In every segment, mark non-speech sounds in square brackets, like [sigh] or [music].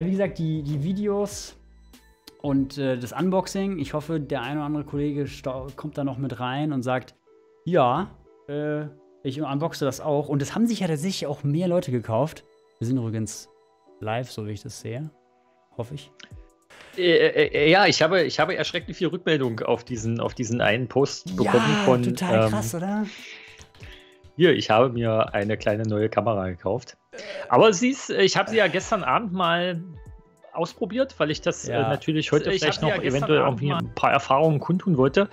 Wie gesagt, die, die Videos und äh, das Unboxing, ich hoffe, der ein oder andere Kollege kommt da noch mit rein und sagt, ja, äh, ich unboxe das auch. Und es haben sich ja tatsächlich auch mehr Leute gekauft. Wir sind übrigens live, so wie ich das sehe. Hoffe ich. Äh, äh, äh, ja, ich habe, ich habe erschreckend viel Rückmeldung auf diesen, auf diesen einen Post bekommen ja, von. Total krass, ähm, oder? Hier, ich habe mir eine kleine neue Kamera gekauft. Aber sie ist, ich habe sie ja gestern Abend mal ausprobiert, weil ich das äh, ja. äh, natürlich heute ich vielleicht noch ja eventuell irgendwie ein paar Erfahrungen kundtun wollte.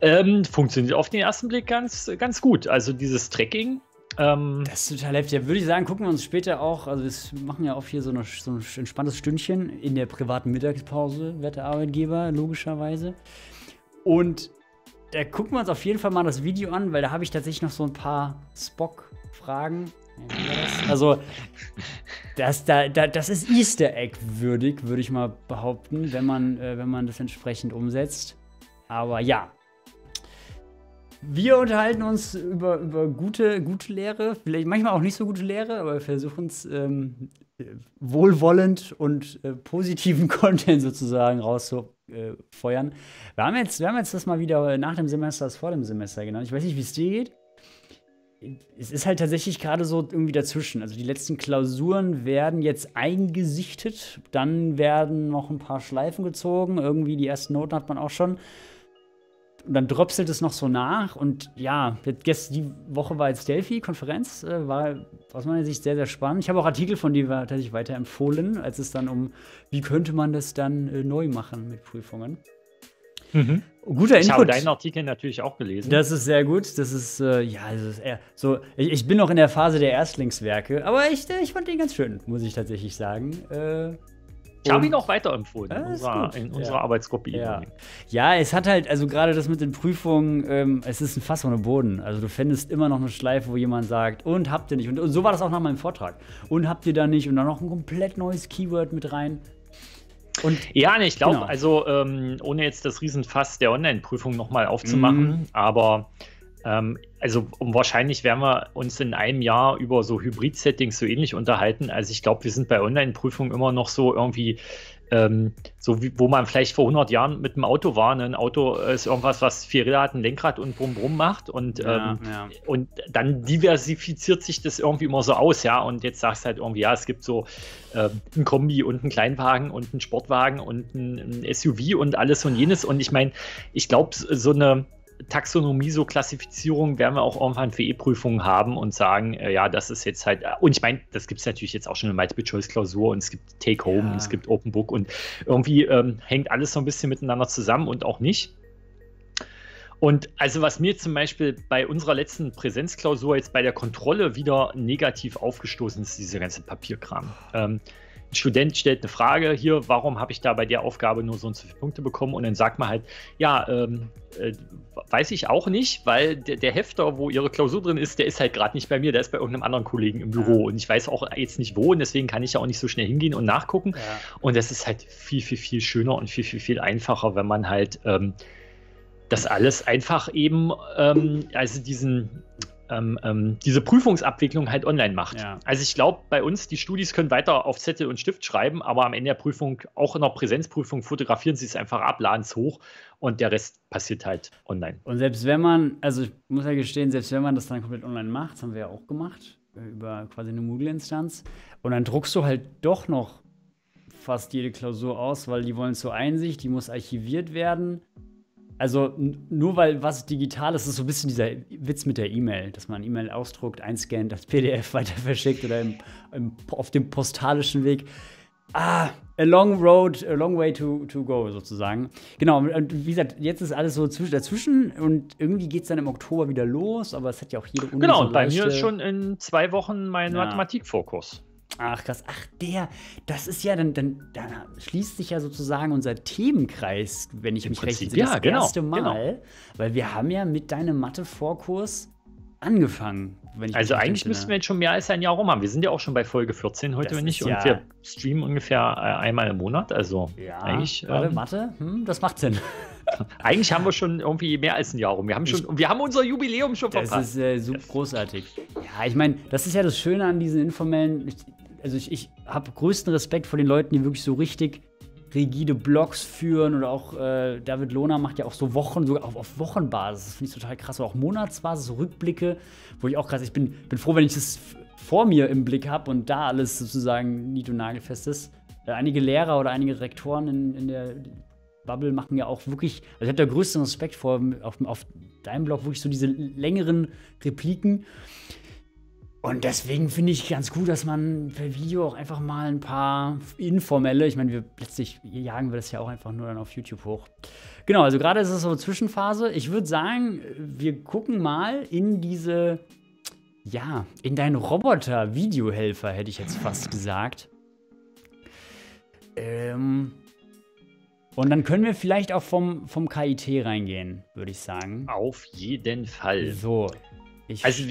Ähm, funktioniert auf den ersten Blick ganz, ganz gut. Also dieses Tracking. Ähm, das ist total heftig. Ja, würde ich sagen, gucken wir uns später auch, also wir machen ja auch hier so, eine, so ein entspanntes Stündchen in der privaten Mittagspause, werte Arbeitgeber, logischerweise. Und da gucken wir uns auf jeden Fall mal das Video an, weil da habe ich tatsächlich noch so ein paar Spock-Fragen. Also, das, da, da, das ist Easter Egg würdig, würde ich mal behaupten, wenn man, äh, wenn man das entsprechend umsetzt. Aber ja. Wir unterhalten uns über, über gute, gute Lehre, vielleicht manchmal auch nicht so gute Lehre, aber wir versuchen es ähm, wohlwollend und äh, positiven [laughs] Content sozusagen rauszuholen feuern. Wir haben, jetzt, wir haben jetzt das mal wieder nach dem Semester als vor dem Semester genannt. Ich weiß nicht, wie es dir geht. Es ist halt tatsächlich gerade so irgendwie dazwischen. Also die letzten Klausuren werden jetzt eingesichtet, dann werden noch ein paar Schleifen gezogen. Irgendwie die ersten Noten hat man auch schon. Und dann dröpselt es noch so nach. Und ja, jetzt, die Woche war jetzt Delphi-Konferenz, äh, war aus meiner Sicht sehr, sehr spannend. Ich habe auch Artikel von dir tatsächlich weiterempfohlen, als es dann um, wie könnte man das dann äh, neu machen mit Prüfungen. Mhm. Guter Input. Ich habe deinen Artikel natürlich auch gelesen. Das ist sehr gut. Das ist, äh, ja, das ist eher so. Ich, ich, bin noch in der Phase der Erstlingswerke, aber ich, äh, ich fand den ganz schön, muss ich tatsächlich sagen. Äh, ich habe ihn auch weiterempfohlen in, ah, unserer, in unserer ja. Arbeitsgruppe. Ja. ja. es hat halt, also gerade das mit den Prüfungen, ähm, es ist ein Fass ohne Boden. Also du fändest immer noch eine Schleife, wo jemand sagt, und habt ihr nicht. Und, und so war das auch nach meinem Vortrag. Und habt ihr da nicht. Und dann noch ein komplett neues Keyword mit rein. Und, ja, nee, ich glaube, genau. also ähm, ohne jetzt das Riesenfass der Online-Prüfung nochmal aufzumachen, mhm. aber ähm, also wahrscheinlich werden wir uns in einem Jahr über so Hybrid-Settings so ähnlich unterhalten. Also ich glaube, wir sind bei Online-Prüfungen immer noch so irgendwie ähm, so wie, wo man vielleicht vor 100 Jahren mit dem Auto war. Ne? Ein Auto äh, ist irgendwas, was vier Räder hat, ein Lenkrad und brumm brumm macht und, ja, ähm, ja. und dann diversifiziert sich das irgendwie immer so aus, ja. Und jetzt sagst du halt irgendwie, ja, es gibt so ähm, ein Kombi und einen Kleinwagen und einen Sportwagen und ein SUV und alles und jenes. Und ich meine, ich glaube, so eine Taxonomie, so Klassifizierung werden wir auch irgendwann für E-Prüfungen haben und sagen, äh, ja, das ist jetzt halt, und ich meine, das gibt es natürlich jetzt auch schon eine Multiple-Choice-Klausur und es gibt Take-Home ja. und es gibt Open Book und irgendwie ähm, hängt alles so ein bisschen miteinander zusammen und auch nicht. Und also was mir zum Beispiel bei unserer letzten Präsenzklausur jetzt bei der Kontrolle wieder negativ aufgestoßen ist, dieser ganze Papierkram. Ähm, ein Student stellt eine Frage, hier, warum habe ich da bei der Aufgabe nur so und so viele Punkte bekommen? Und dann sagt man halt, ja, ähm, äh, weiß ich auch nicht, weil der, der, Hefter, wo ihre Klausur drin ist, der ist halt gerade nicht bei mir, der ist bei irgendeinem anderen Kollegen im Büro. Ja. Und ich weiß auch jetzt nicht wo und deswegen kann ich ja auch nicht so schnell hingehen und nachgucken. Ja. Und das ist halt viel, viel, viel schöner und viel, viel, viel einfacher, wenn man halt ähm, das alles einfach eben, ähm, also diesen ähm, ähm, diese Prüfungsabwicklung halt online macht. Ja. Also ich glaube, bei uns, die Studis können weiter auf Zettel und Stift schreiben, aber am Ende der Prüfung, auch in der Präsenzprüfung, fotografieren sie es einfach ab, laden es hoch und der Rest passiert halt online. Und selbst wenn man, also ich muss ja gestehen, selbst wenn man das dann komplett online macht, das haben wir ja auch gemacht, äh, über quasi eine Moodle-Instanz, und dann druckst du halt doch noch fast jede Klausur aus, weil die wollen zur Einsicht, die muss archiviert werden also nur weil was digital ist, ist so ein bisschen dieser Witz mit der E-Mail, dass man E-Mail ausdruckt, einscannt, das PDF [laughs] weiter verschickt oder im, im, auf dem postalischen Weg. Ah, a long road, a long way to, to go sozusagen. Genau, und wie gesagt, jetzt ist alles so dazwischen und irgendwie geht es dann im Oktober wieder los, aber es hat ja auch jede Uni Genau, so und bei mir ist schon in zwei Wochen mein ja. Mathematikfokus. Ach krass, ach der, das ist ja, dann, dann da schließt sich ja sozusagen unser Themenkreis, wenn ich Im mich Prinzip, recht sehe, das ja, genau, erste genau. Mal, genau. weil wir haben ja mit deinem Mathe-Vorkurs angefangen. also eigentlich entsinne. müssten wir jetzt schon mehr als ein Jahr rum haben. Wir sind ja auch schon bei Folge 14 heute, das wenn nicht, ja und wir streamen ungefähr äh, einmal im Monat, also ja, eigentlich... Ähm, Mathe, hm, das macht Sinn. [laughs] eigentlich haben wir schon irgendwie mehr als ein Jahr rum. Wir haben, schon, wir haben unser Jubiläum schon verpasst. Das ist äh, super großartig. Ja, ich meine, das ist ja das Schöne an diesen informellen... Ich, also ich, ich habe größten Respekt vor den Leuten, die wirklich so richtig rigide Blogs führen oder auch äh, David Lohner macht ja auch so Wochen, sogar auf, auf Wochenbasis, das finde ich total krass, oder auch Monatsbasis, so Rückblicke, wo ich auch krass, ich bin, bin froh, wenn ich das vor mir im Blick habe und da alles sozusagen nied- und nagelfest ist. Äh, einige Lehrer oder einige Rektoren in, in der Bubble machen ja auch wirklich, also ich habe da größten Respekt vor, auf, auf deinem Blog wirklich so diese längeren Repliken. Und deswegen finde ich ganz gut, dass man per Video auch einfach mal ein paar informelle, ich meine, wir plötzlich jagen wir das ja auch einfach nur dann auf YouTube hoch. Genau, also gerade ist es so eine Zwischenphase. Ich würde sagen, wir gucken mal in diese, ja, in deinen Roboter-Videohelfer, hätte ich jetzt fast gesagt. Ähm, und dann können wir vielleicht auch vom, vom KIT reingehen, würde ich sagen. Auf jeden Fall. So. Ich also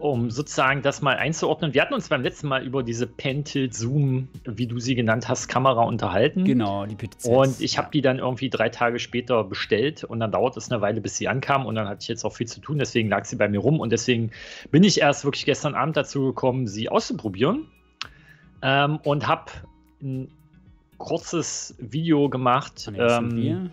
um sozusagen das mal einzuordnen, wir hatten uns beim letzten Mal über diese Pentel Zoom, wie du sie genannt hast, Kamera unterhalten. Genau, die PTZ. Und ich habe die dann irgendwie drei Tage später bestellt und dann dauert es eine Weile, bis sie ankam und dann hatte ich jetzt auch viel zu tun, deswegen lag sie bei mir rum und deswegen bin ich erst wirklich gestern Abend dazu gekommen, sie auszuprobieren ähm, und habe ein kurzes Video gemacht. Ähm,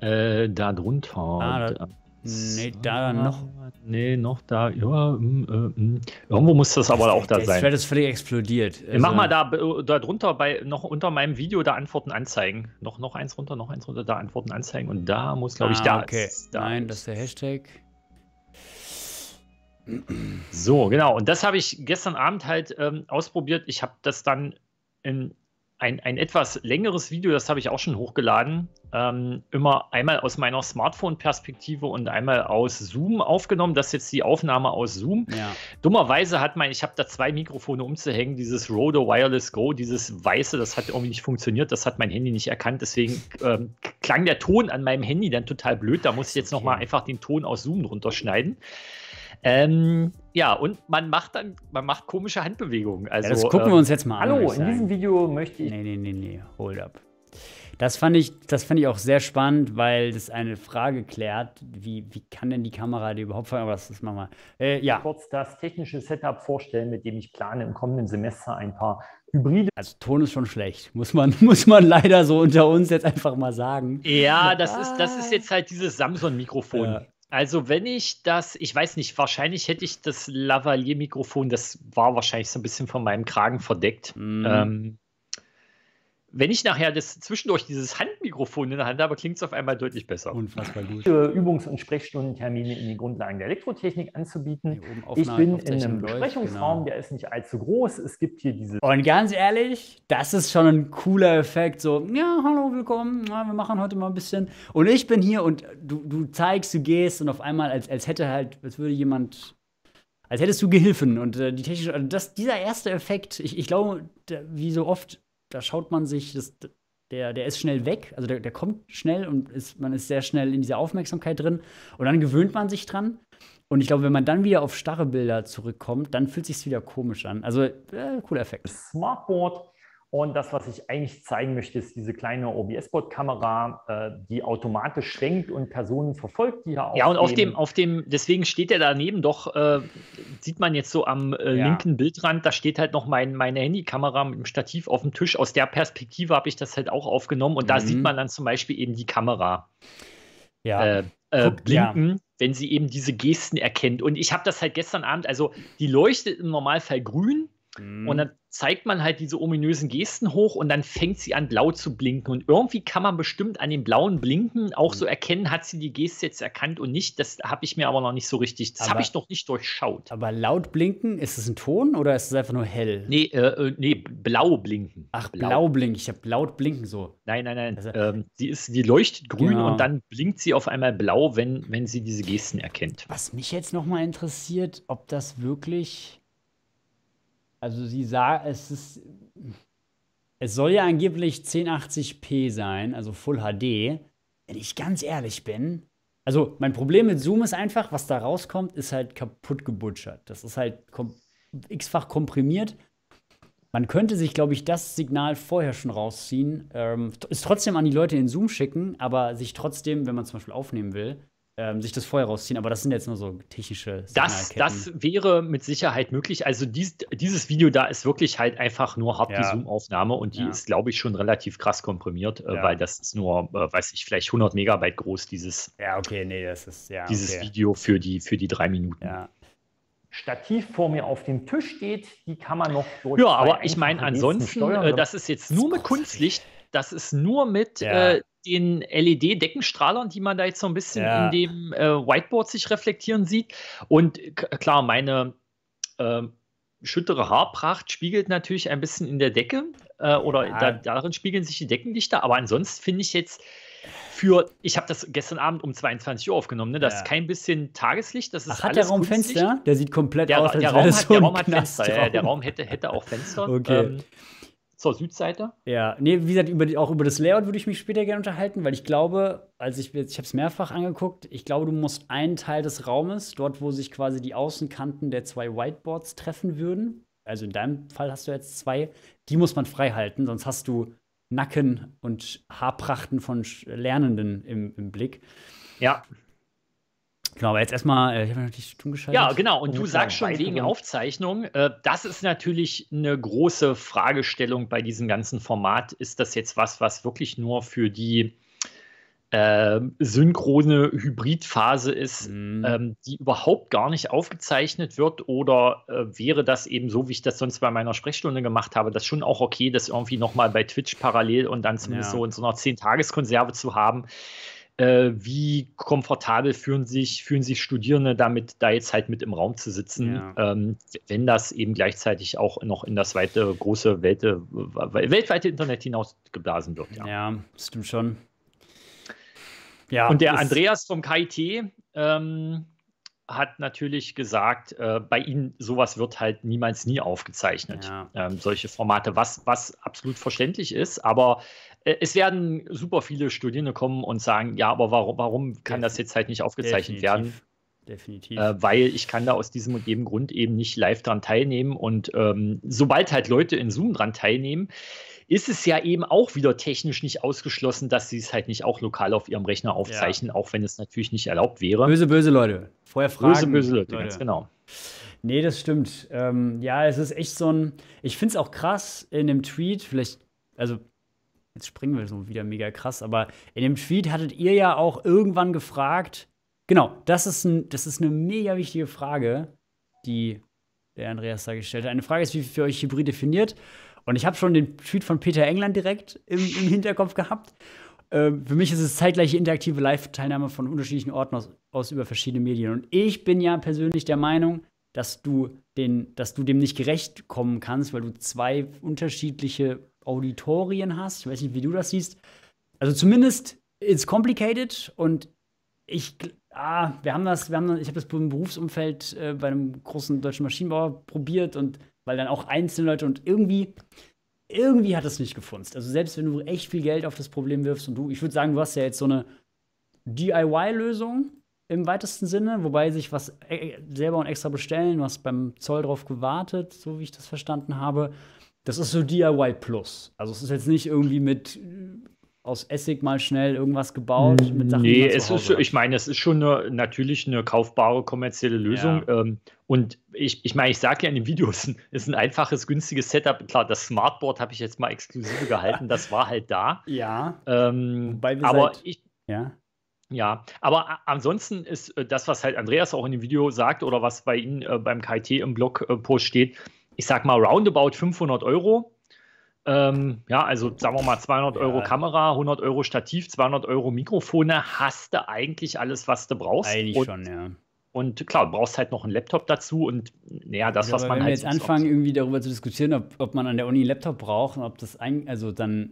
äh, da drunter. Ah, da, Nee, da noch. Nee, noch da. Ja, mh, mm, äh, mh. Mm. irgendwo muss das aber auch da sein. Das ist völlig explodiert. Äh, also Mach mal da, äh, da drunter bei noch unter meinem Video da Antworten anzeigen. Noch, noch eins runter, noch eins runter, da Antworten anzeigen. Und da muss, glaube ich, ah, da. Okay. Da Nein, das ist der Hashtag. So, genau. Und das habe ich gestern Abend halt ähm, ausprobiert. Ich habe das dann in ein, ein etwas längeres Video, das habe ich auch schon hochgeladen. Ähm, immer einmal aus meiner Smartphone-Perspektive und einmal aus Zoom aufgenommen. Das ist jetzt die Aufnahme aus Zoom. Ja. Dummerweise hat mein, ich habe da zwei Mikrofone umzuhängen, dieses Rode Wireless Go, dieses weiße, das hat irgendwie nicht funktioniert, das hat mein Handy nicht erkannt. Deswegen ähm, klang der Ton an meinem Handy dann total blöd. Da muss ich jetzt okay. nochmal einfach den Ton aus Zoom runterschneiden. Ähm, ja, und man macht dann, man macht komische Handbewegungen. Also, ja, das also, gucken ähm, wir uns jetzt mal an. Hallo, in diesem Video möchte ich. Nee, nee, nee, nee, hold up. Das fand ich, das fand ich auch sehr spannend, weil das eine Frage klärt, wie, wie kann denn die Kamera die überhaupt fangen? Aber das, das machen wir. Äh, ja. Kurz das technische Setup vorstellen, mit dem ich plane, im kommenden Semester ein paar Hybride. Also Ton ist schon schlecht, muss man, [laughs] muss man leider so unter uns jetzt einfach mal sagen. Ja, das ist, das ist jetzt halt dieses Samsung-Mikrofon. Ja. Also, wenn ich das, ich weiß nicht, wahrscheinlich hätte ich das Lavalier-Mikrofon, das war wahrscheinlich so ein bisschen von meinem Kragen verdeckt. Mm. Ähm, wenn ich nachher das zwischendurch dieses Handmikrofon in der Hand habe, klingt es auf einmal deutlich besser. Unfassbar gut. Übungs- und Sprechstundentermine in den Grundlagen der Elektrotechnik anzubieten. Ich bin in einem Gold, Besprechungsraum, genau. der ist nicht allzu groß. Es gibt hier diese. Und ganz ehrlich, das ist schon ein cooler Effekt. So, ja, hallo, willkommen. Ja, wir machen heute mal ein bisschen. Und ich bin hier und du, du zeigst, du gehst und auf einmal, als, als hätte halt, als würde jemand als hättest du Gehilfen und äh, die technische, also das, dieser erste Effekt, ich, ich glaube, wie so oft da schaut man sich, das, der, der ist schnell weg, also der, der kommt schnell und ist, man ist sehr schnell in dieser Aufmerksamkeit drin. Und dann gewöhnt man sich dran. Und ich glaube, wenn man dann wieder auf starre Bilder zurückkommt, dann fühlt sich wieder komisch an. Also, äh, cooler Effekt. Smartboard und das, was ich eigentlich zeigen möchte, ist diese kleine OBS-Bot-Kamera, äh, die automatisch schwenkt und Personen verfolgt, die ja auch. Ja, und auf dem, auf dem, deswegen steht er daneben doch, äh, sieht man jetzt so am äh, ja. linken Bildrand, da steht halt noch mein, meine Handykamera mit dem Stativ auf dem Tisch. Aus der Perspektive habe ich das halt auch aufgenommen und da mhm. sieht man dann zum Beispiel eben die Kamera. Ja. Äh, äh, blinken, ja. wenn sie eben diese Gesten erkennt. Und ich habe das halt gestern Abend, also die leuchtet im Normalfall grün, Mhm. Und dann zeigt man halt diese ominösen Gesten hoch und dann fängt sie an, blau zu blinken. Und irgendwie kann man bestimmt an dem blauen Blinken auch mhm. so erkennen, hat sie die Geste jetzt erkannt und nicht. Das habe ich mir aber noch nicht so richtig, das habe ich noch nicht durchschaut. Aber laut blinken, ist es ein Ton oder ist es einfach nur hell? Nee, äh, äh nee blau blinken. Ach, blau, blau blinken. Ich habe laut blinken so. Nein, nein, nein. Also, ähm, die, ist, die leuchtet grün genau. und dann blinkt sie auf einmal blau, wenn, wenn sie diese Gesten erkennt. Was mich jetzt nochmal interessiert, ob das wirklich also sie sagt, es ist. Es soll ja angeblich 1080p sein, also Full HD. Wenn ich ganz ehrlich bin. Also mein Problem mit Zoom ist einfach, was da rauskommt, ist halt kaputt gebutschert. Das ist halt kom x-fach komprimiert. Man könnte sich, glaube ich, das Signal vorher schon rausziehen, ähm, es trotzdem an die Leute in Zoom schicken, aber sich trotzdem, wenn man zum Beispiel aufnehmen will, ähm, sich das vorher rausziehen. Aber das sind jetzt nur so technische das, das wäre mit Sicherheit möglich. Also dies, dieses Video da ist wirklich halt einfach nur hart ja. Zoom-Aufnahme und die ja. ist, glaube ich, schon relativ krass komprimiert, äh, ja. weil das ist nur, äh, weiß ich, vielleicht 100 Megabyte groß, dieses, ja, okay, nee, das ist, ja, dieses okay. Video für die, für die drei Minuten. Ja. Stativ vor mir auf dem Tisch steht, die kann man noch durch. Ja, aber ich meine, ansonsten, steuern, äh, das ist jetzt nur mit Kunstlicht, das ist nur mit ja. äh, den LED-Deckenstrahlern, die man da jetzt so ein bisschen ja. in dem äh, Whiteboard sich reflektieren sieht. Und klar, meine äh, schüttere Haarpracht spiegelt natürlich ein bisschen in der Decke äh, oder ja. da, darin spiegeln sich die Deckenlichter. Aber ansonsten finde ich jetzt für, ich habe das gestern Abend um 22 Uhr aufgenommen, ne? das ja. ist kein bisschen Tageslicht, das ist Ach, hat der Raum Fenster? Der sieht komplett der, aus, als der Raum, hat, so der Raum hat Fenster, ja, der Raum hätte, hätte auch Fenster. [laughs] Okay. Ähm, zur Südseite. Ja, nee, wie gesagt, über auch über das Layout würde ich mich später gerne unterhalten, weil ich glaube, als ich, ich habe es mehrfach angeguckt, ich glaube, du musst einen Teil des Raumes, dort, wo sich quasi die Außenkanten der zwei Whiteboards treffen würden, also in deinem Fall hast du jetzt zwei, die muss man frei halten, sonst hast du Nacken und Haarprachten von Lernenden im, im Blick. Ja. Genau, aber jetzt erstmal, äh, ich habe natürlich Stumm geschaltet. Ja, genau, und du sagst schon wegen Aufzeichnung, äh, das ist natürlich eine große Fragestellung bei diesem ganzen Format. Ist das jetzt was, was wirklich nur für die äh, synchrone Hybridphase ist, mhm. ähm, die überhaupt gar nicht aufgezeichnet wird? Oder äh, wäre das eben so, wie ich das sonst bei meiner Sprechstunde gemacht habe, das schon auch okay, das irgendwie nochmal bei Twitch parallel und dann zumindest ja. so in so einer 10-Tages-Konserve zu haben? Äh, wie komfortabel fühlen sich, fühlen sich Studierende damit, da jetzt halt mit im Raum zu sitzen, ja. ähm, wenn das eben gleichzeitig auch noch in das weite, große, Welt, äh, weltweite Internet hinausgeblasen wird. Ja, ja stimmt schon. Ja, Und der Andreas vom KIT ähm, hat natürlich gesagt, äh, bei Ihnen sowas wird halt niemals nie aufgezeichnet, ja. ähm, solche Formate, was, was absolut verständlich ist, aber äh, es werden super viele Studierende kommen und sagen, ja, aber warum, warum kann das jetzt halt nicht aufgezeichnet Definitiv. werden? Definitiv. Äh, weil ich kann da aus diesem und jedem Grund eben nicht live dran teilnehmen. Und ähm, sobald halt Leute in Zoom dran teilnehmen, ist es ja eben auch wieder technisch nicht ausgeschlossen, dass sie es halt nicht auch lokal auf ihrem Rechner aufzeichnen, ja. auch wenn es natürlich nicht erlaubt wäre. Böse, böse Leute. Vorher fragen. Böse, böse Leute, Leute. ganz genau. Nee, das stimmt. Ähm, ja, es ist echt so ein. Ich finde es auch krass in dem Tweet, vielleicht, also jetzt springen wir so wieder mega krass, aber in dem Tweet hattet ihr ja auch irgendwann gefragt, genau, das ist, ein, das ist eine mega wichtige Frage, die der Andreas da gestellt hat. Eine Frage ist, wie für euch Hybrid definiert. Und ich habe schon den Tweet von Peter England direkt im, im Hinterkopf gehabt. Ähm, für mich ist es zeitgleiche interaktive Live-Teilnahme von unterschiedlichen Orten aus, aus über verschiedene Medien. Und ich bin ja persönlich der Meinung, dass du, den, dass du dem nicht gerecht kommen kannst, weil du zwei unterschiedliche Auditorien hast. Ich weiß nicht, wie du das siehst. Also zumindest it's complicated und ich, ah, wir haben das, wir haben, ich habe das im Berufsumfeld äh, bei einem großen deutschen Maschinenbauer probiert und weil dann auch einzelne Leute und irgendwie, irgendwie hat es nicht gefunzt. Also selbst wenn du echt viel Geld auf das Problem wirfst und du, ich würde sagen, du hast ja jetzt so eine DIY-Lösung im weitesten Sinne, wobei sich was e-, selber und extra bestellen, du hast beim Zoll drauf gewartet, so wie ich das verstanden habe das ist so DIY Plus. Also es ist jetzt nicht irgendwie mit äh, aus Essig mal schnell irgendwas gebaut. Mit Sachen, nee, es ist, hat. ich meine, es ist schon eine, natürlich eine kaufbare kommerzielle Lösung. Ja. Ähm, und ich, ich meine, ich sage ja in den Videos, [laughs] es ist ein einfaches, günstiges Setup. Klar, das Smartboard habe ich jetzt mal exklusive gehalten, das war halt da. [laughs] Ja. Ähm, aber seit, ich. Ja. Ja, aber ansonsten ist äh, das, was halt Andreas auch in dem Video sagt oder was bei Ihnen äh, beim KIT im Blog äh, Post steht, ich sag mal, roundabout 500 Euro. Ähm, ja, also sagen wir mal 200 Euro ja. Kamera, 100 Euro Stativ, 200 Euro Mikrofone, hast du eigentlich alles, was du brauchst. Eigentlich und, schon, ja. Und klar, du brauchst halt noch einen Laptop dazu und naja, das, also, was man halt. Wenn wir halt jetzt anfangen, irgendwie darüber zu diskutieren, ob, ob man an der Uni einen Laptop braucht und ob das eigentlich, also dann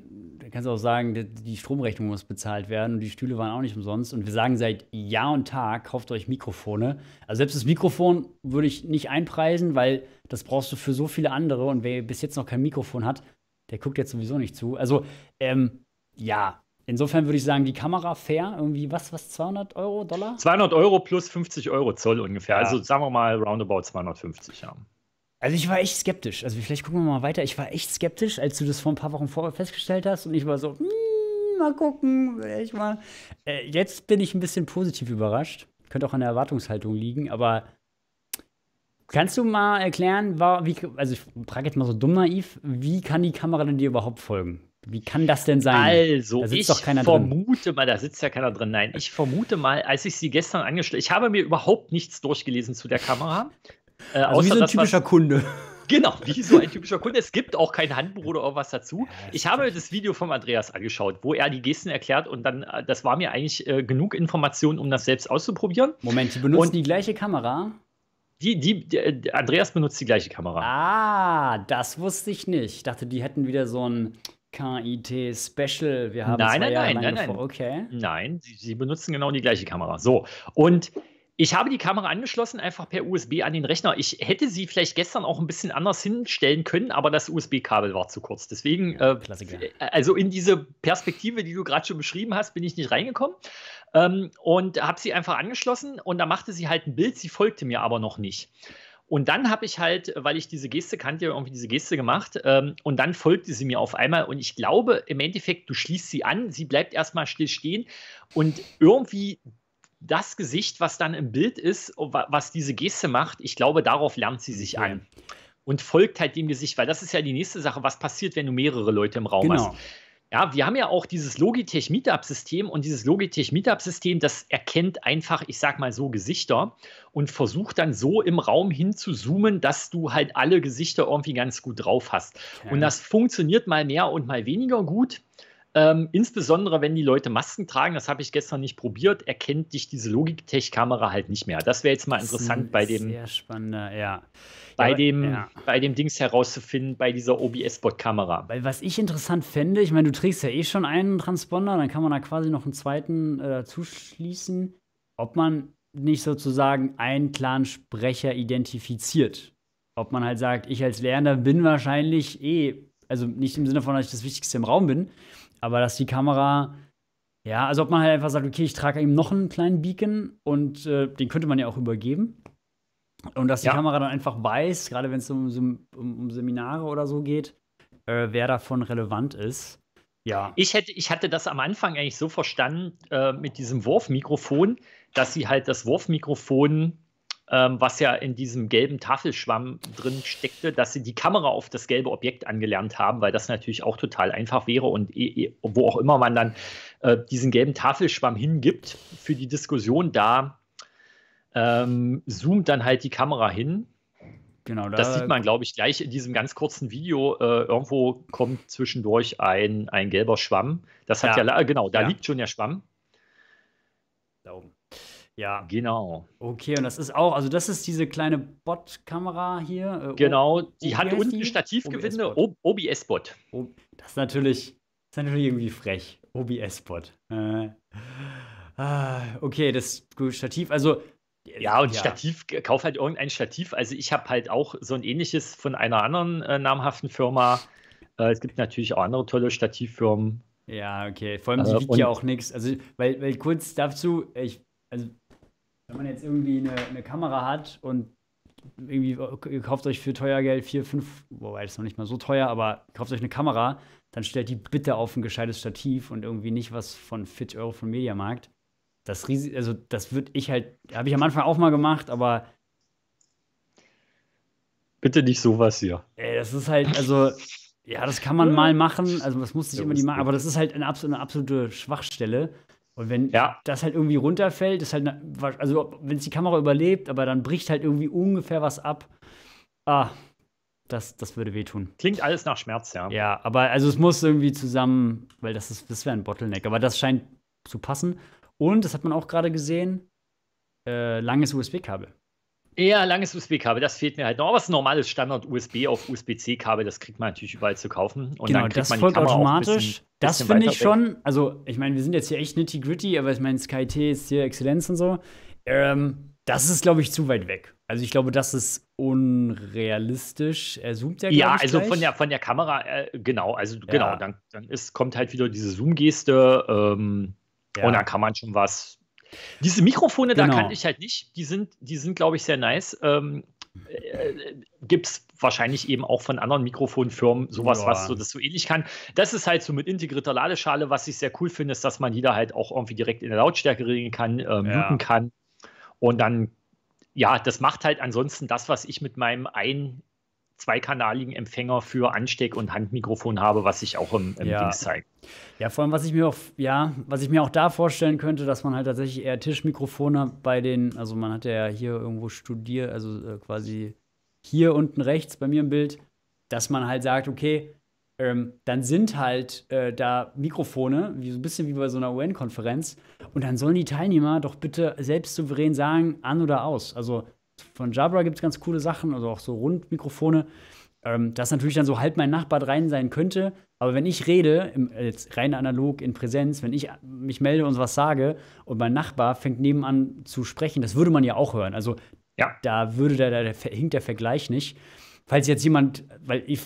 kannst auch sagen, die Stromrechnung muss bezahlt werden und die Stühle waren auch nicht umsonst. Und wir sagen seit Jahr und Tag, kauft euch Mikrofone. Also selbst das Mikrofon würde ich nicht einpreisen, weil das brauchst du für so viele andere. Und wer bis jetzt noch kein Mikrofon hat, der guckt jetzt sowieso nicht zu. Also, ähm, ja, Insofern würde ich sagen, die Kamera fair, irgendwie was, was, 200 Euro, Dollar? 200 Euro plus 50 Euro Zoll ungefähr. Ja. Also sagen wir mal roundabout 250, ja. Also ich war echt skeptisch. Also vielleicht gucken wir mal weiter. Ich war echt skeptisch, als du das vor ein paar Wochen vorher festgestellt hast und ich war so, hm, mal gucken, ich mal. Äh, jetzt bin ich ein bisschen positiv überrascht. Könnte auch an der Erwartungshaltung liegen, aber kannst du mal erklären, war, wie, also ich frage jetzt mal so dumm naiv, wie kann die Kamera denn dir überhaupt folgen? Wie kann das denn sein? Also, ich vermute drin. mal, da sitzt ja keiner drin. Nein, ich vermute mal, als ich sie gestern angestellt ich habe mir überhaupt nichts durchgelesen zu der Kamera. Äh, also wie so ein typischer Kunde. Genau, wie so ein typischer Kunde. Es gibt auch kein Handbuch oder irgendwas dazu. Ich habe das Video vom Andreas angeschaut, wo er die Gesten erklärt und dann, äh, das war mir eigentlich äh, genug Information, um das selbst auszuprobieren. Moment, die benutzen und die gleiche Kamera? Die, die, die, Andreas benutzt die gleiche Kamera. Ah, das wusste ich nicht. Ich dachte, die hätten wieder so ein KIT Special. Wir haben nein, zwei nein, Jahre nein, nein, nein. Okay. Nein, sie, sie benutzen genau die gleiche Kamera. So, und ich habe die Kamera angeschlossen, einfach per USB an den Rechner. Ich hätte sie vielleicht gestern auch ein bisschen anders hinstellen können, aber das USB-Kabel war zu kurz. Deswegen, ja, äh, äh, also in diese Perspektive, die du gerade schon beschrieben hast, bin ich nicht reingekommen ähm, und habe sie einfach angeschlossen und da machte sie halt ein Bild. Sie folgte mir aber noch nicht. Und dann habe ich halt, weil ich diese Geste kannte, irgendwie diese Geste gemacht ähm, und dann folgte sie mir auf einmal und ich glaube im Endeffekt, du schließt sie an, sie bleibt erstmal still stehen und irgendwie das Gesicht, was dann im Bild ist, oh, was diese Geste macht, ich glaube, darauf lernt sie sich ein. Und folgt halt dem Gesicht, weil das ist ja die nächste Sache, was passiert, wenn du mehrere Leute im Raum genau. hast. Ja, wir haben ja auch dieses Logitech Meetup-System und dieses Logitech Meetup-System, das erkennt einfach, ich sag mal so, Gesichter und versucht dann so im Raum hin zu zoomen, dass du halt alle Gesichter irgendwie ganz gut drauf hast. Okay. Und das funktioniert mal mehr und mal weniger gut. Ähm, insbesondere, wenn die Leute Masken tragen, das habe ich gestern nicht probiert, erkennt dich diese Logitech-Kamera halt nicht mehr. Das wäre jetzt mal interessant bei dem. Sehr spannender, ja. Bei, ja, dem, ja. bei dem Dings herauszufinden, bei dieser OBS-Bot-Kamera. Weil was ich interessant fände, ich meine, du trägst ja eh schon einen Transponder, dann kann man da quasi noch einen zweiten äh, zuschließen, ob man nicht sozusagen einen klaren Sprecher identifiziert. Ob man halt sagt, ich als Lernender bin wahrscheinlich eh also nicht im Sinne von, dass ich das Wichtigste im Raum bin, aber dass die Kamera, ja, also ob man halt einfach sagt, okay, ich trage eben noch einen kleinen Beacon und äh, den könnte man ja auch übergeben. Und dass die ja. Kamera dann einfach weiß, gerade wenn es um, um, um, Seminare oder so geht, äh, wer davon relevant ist. Ja. Ich, hätte, ich hatte das am Anfang eigentlich so verstanden äh, mit diesem Wurfmikrofon, dass sie halt das Wurfmikrofon ähm, was ja in diesem gelben Tafelschwamm drin steckte, dass sie die Kamera auf das gelbe Objekt angelernt haben, weil das natürlich auch total einfach wäre und eh, eh, wo auch immer man dann äh, diesen gelben Tafelschwamm hingibt für die Diskussion, da ähm, zoomt dann halt die Kamera hin. Genau, da das sieht man, glaube ich, gleich in diesem ganz kurzen Video. Äh, irgendwo kommt zwischendurch ein, ein gelber Schwamm. Das hat ja, ja genau, da ja. liegt schon der Schwamm. Da oben. Ja. Genau. Okay, und das ist auch, also das ist diese kleine Bot-Kamera hier. Äh, genau, die hat unten Stativgewinde, OBS-Bot. Das ist natürlich, das ist natürlich irgendwie frech. OBS-Bot. Äh, ah, okay, das Stativ, also. Ja, und ja. Stativ, kauf halt irgendein Stativ. Also ich habe halt auch so ein ähnliches von einer anderen äh, namhaften Firma. Äh, es gibt natürlich auch andere tolle Stativfirmen. Ja, okay. Vor allem, die äh, wiegt ja auch nichts. Also, weil, weil kurz dazu, ich, also wenn man jetzt irgendwie eine, eine Kamera hat und irgendwie ihr kauft euch für teuer Geld 4, 5, wobei das ist noch nicht mal so teuer, aber kauft euch eine Kamera, dann stellt die bitte auf ein gescheites Stativ und irgendwie nicht was von 40 Euro vom Mediamarkt. Das riesig, also das würde ich halt, habe ich am Anfang auch mal gemacht, aber bitte nicht sowas hier. Ey, das ist halt, also ja, das kann man mal machen, also das muss nicht immer die machen, aber das ist halt eine absolute, eine absolute Schwachstelle und wenn ja. das halt irgendwie runterfällt, ist halt, also wenn es die Kamera überlebt, aber dann bricht halt irgendwie ungefähr was ab. Ah, das, das würde wehtun. Klingt alles nach Schmerz, ja. Ja, aber also es muss irgendwie zusammen, weil das ist, das wäre ein Bottleneck, aber das scheint zu passen. Und das hat man auch gerade gesehen, äh, langes USB-Kabel. Eher langes USB-Kabel, das fehlt mir halt noch. Aber es ist ein normales Standard-USB auf USB-C-Kabel, das kriegt man natürlich überall zu kaufen. Und genau, dann kriegt das man folgt die Kamera automatisch. Bisschen, das finde ich weg. schon, also ich meine, wir sind jetzt hier echt nitty-gritty, aber ich meine, SkyT ist hier Exzellenz und so. Ähm, das ist, glaube ich, zu weit weg. Also ich glaube, das ist unrealistisch. Er zoomt ja gar nicht. Ja, also von der, von der Kamera, äh, genau, also ja. genau, dann, dann ist, kommt halt wieder diese Zoom-Geste ähm, ja. und dann kann man schon was diese Mikrofone, genau. da kannte ich halt nicht. Die sind, die sind glaube ich, sehr nice. Ähm, äh, äh Gibt es wahrscheinlich eben auch von anderen Mikrofonfirmen sowas, ja. was so das so ähnlich kann. Das ist halt so mit integrierter Ladeschale, was ich sehr cool finde, ist, dass man die da halt auch irgendwie direkt in der Lautstärke regeln kann, äh, muten ja. kann. Und dann, ja, das macht halt ansonsten das, was ich mit meinem ein zweikanaligen Empfänger für Ansteck- und Handmikrofon habe, was ich auch im, im ja. Dings zeige. Ja, vor allem, was ich mir auch, ja, was ich mir auch da vorstellen könnte, dass man halt tatsächlich eher Tischmikrofone bei den, also man hat ja hier irgendwo studiert, also äh, quasi hier unten rechts bei mir im Bild, dass man halt sagt, okay, ähm, dann sind halt äh, da Mikrofone, wie so ein bisschen wie bei so einer UN-Konferenz, und dann sollen die Teilnehmer doch bitte selbst souverän sagen, an oder aus. Also von Jabra gibt es ganz coole Sachen, also auch so Rundmikrofone, ähm, dass natürlich dann so halb mein Nachbar rein sein könnte. Aber wenn ich rede, im, äh, jetzt rein analog in Präsenz, wenn ich äh, mich melde und was sage und mein Nachbar fängt nebenan zu sprechen, das würde man ja auch hören. Also ja. da würde der, da hinkt der Vergleich nicht. Falls jetzt jemand, weil ich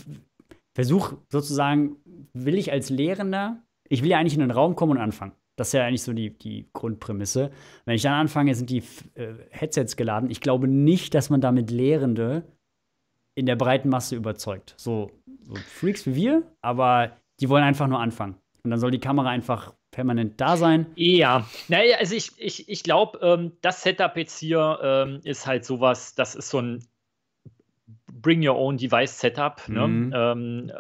versuche sozusagen, will ich als Lehrender, ich will ja eigentlich in den Raum kommen und anfangen. Das ist ja eigentlich so die, die Grundprämisse. Wenn ich dann anfange, sind die äh, Headsets geladen. Ich glaube nicht, dass man damit Lehrende in der breiten Masse überzeugt. So, so Freaks wie wir, aber die wollen einfach nur anfangen. Und dann soll die Kamera einfach permanent da sein. Ja, naja, also ich, ich, ich glaube, ähm, das Setup jetzt hier ähm, ist halt sowas, das ist so ein Bring Your Own Device Setup. Ne? Mhm. Ne?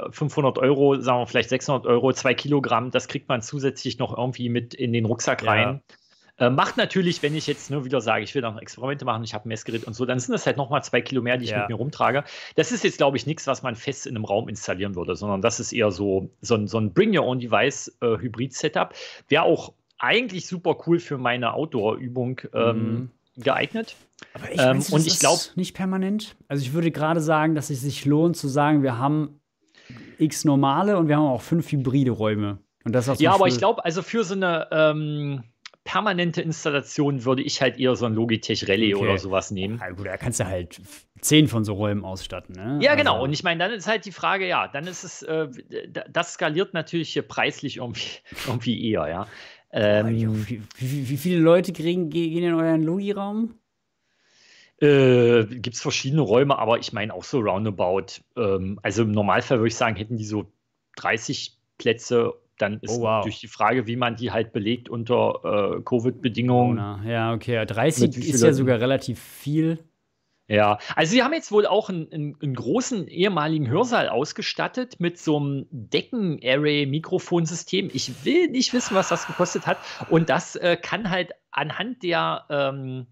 Ähm, 500 Euro, sagen wir vielleicht 600 Euro, zwei Kilogramm, das kriegt man zusätzlich noch irgendwie mit in den Rucksack ja. rein. Äh, macht natürlich, wenn ich jetzt nur ne, wieder sage, ich will noch Experimente machen, ich habe ein Messgerät und so, dann sind das halt nochmal zwei Kilo mehr, die ich ja. mit mir rumtrage. Das ist jetzt, glaube ich, nichts, was man fest in einem Raum installieren würde, sondern das ist eher so, so, ein, so ein Bring Your Own Device äh, Hybrid-Setup. Wäre auch eigentlich super cool für meine Outdoor-Übung. Ähm, mhm geeignet. Aber ich, ähm, meinst, und ich glaube nicht permanent. Also ich würde gerade sagen, dass es sich lohnt zu sagen, wir haben x normale und wir haben auch fünf hybride Räume. Und das ist ja, aber ich glaube, also für so eine ähm, permanente Installation würde ich halt eher so ein Logitech Relais okay. oder sowas nehmen. Ja, ah, gut, da kannst du halt zehn von so Räumen ausstatten. Ne? Ja, genau. Also und ich meine, dann ist halt die Frage, ja, dann ist es, äh, das skaliert natürlich hier preislich irgendwie, [laughs] irgendwie eher, ja. Ähm, oh, wie, wie, wie, viele Leute kriegen, gehen in euren Logi-Raum? Äh, Gibt es verschiedene Räume, aber ich meine auch so roundabout. Ähm, also im Normalfall würde ich sagen, hätten die so 30 Plätze. Dann ist oh, wow. durch die Frage, wie man die halt belegt unter äh, Covid-Bedingungen. Ja, okay. 30 ist ja sogar relativ viel. Ja, also sie haben jetzt wohl auch einen, einen, einen großen ehemaligen Hörsaal ausgestattet mit so einem Decken-Array-Mikrofonsystem. Ich will nicht wissen, was das gekostet hat. Und das äh, kann halt anhand der, ähm,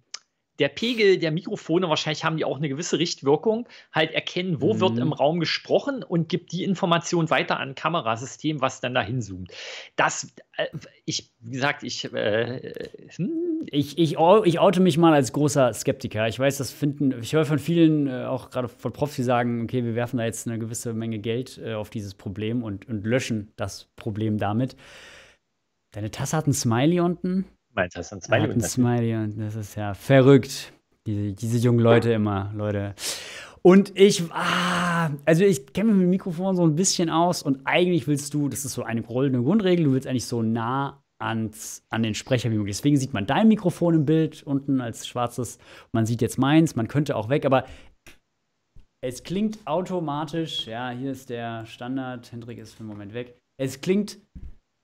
der Pegel der Mikrofone, wahrscheinlich haben die auch eine gewisse Richtwirkung, halt erkennen, wo mhm. wird im Raum gesprochen und gibt die Information weiter an ein Kamerasystem, was dann dahin zoomt. Das, äh, ich, wie gesagt, ich, äh, hm, ich, ich, ich oute mich mal als großer Skeptiker. Ich weiß, das finden, ich höre von vielen, äh, auch gerade von Profs, die sagen, okay, wir werfen da jetzt eine gewisse Menge Geld äh, auf dieses Problem und, und löschen das Problem damit. Deine Tasse hat ein Smiley unten? Meine Tasse hat ein Smiley hat unten. Ein Smiley unten, das ist ja verrückt. Diese, diese jungen Leute ja. immer, Leute. Und ich, ah, also ich kenne mich mit dem Mikrofon so ein bisschen aus und eigentlich willst du, das ist so eine goldene Grundregel, du willst eigentlich so nah ans, an den Sprecher wie möglich. Deswegen sieht man dein Mikrofon im Bild unten als schwarzes. Man sieht jetzt meins, man könnte auch weg, aber es klingt automatisch. Ja, hier ist der Standard. Hendrik ist für den Moment weg. Es klingt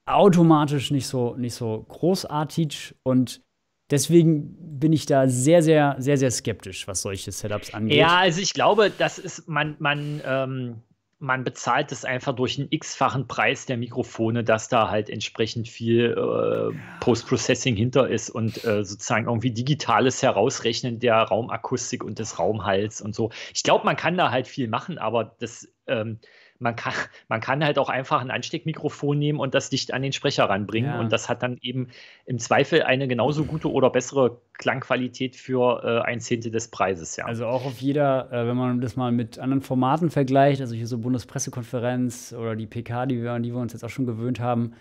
automatisch nicht so, nicht so großartig und Deswegen bin ich da sehr, sehr, sehr, sehr skeptisch, was solche Setups angeht. Ja, also ich glaube, das ist, man, man ähm, man bezahlt es einfach durch einen x-fachen Preis der Mikrofone, dass da halt entsprechend viel äh, Post-Processing hinter ist und äh, sozusagen irgendwie digitales Herausrechnen der Raumakustik und des Raumhalts und so. Ich glaube, man kann da halt viel machen, aber das ähm, man kann, [laughs] man kann halt auch einfach ein Ansteckmikrofon nehmen und das dicht an den Sprecher ranbringen. Ja. Und das hat dann eben im Zweifel eine genauso gute oder bessere Klangqualität für äh, ein Zehntel des Preises. Ja. Also auch auf jeder, äh, wenn man das mal mit anderen Formaten vergleicht, also hier so Bundespressekonferenz oder die PK, die wir, die wir uns jetzt auch schon gewöhnt haben,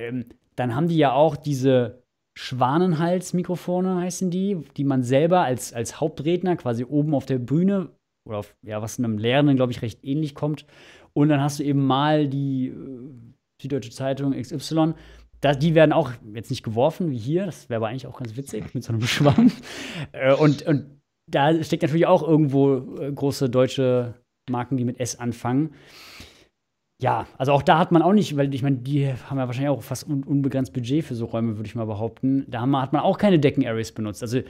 ähm, dann haben die ja auch diese Schwanenhalsmikrofone heißen die, die man selber als, als Hauptredner quasi oben auf der Bühne oder auf, ja, was einem Lehrenden, glaube ich, recht ähnlich kommt, und dann hast du eben mal die Süddeutsche äh, Zeitung XY. Das, die werden auch jetzt nicht geworfen wie hier, das wäre aber eigentlich auch ganz witzig mit so einem [laughs] Schwamm. Äh, und, und da steckt natürlich auch irgendwo äh, große deutsche Marken, die mit S anfangen. Ja, also auch da hat man auch nicht, weil ich meine, die haben ja wahrscheinlich auch fast un unbegrenzt Budget für so Räume, würde ich mal behaupten. Da haben, hat man auch keine Decken-Arrays benutzt. Also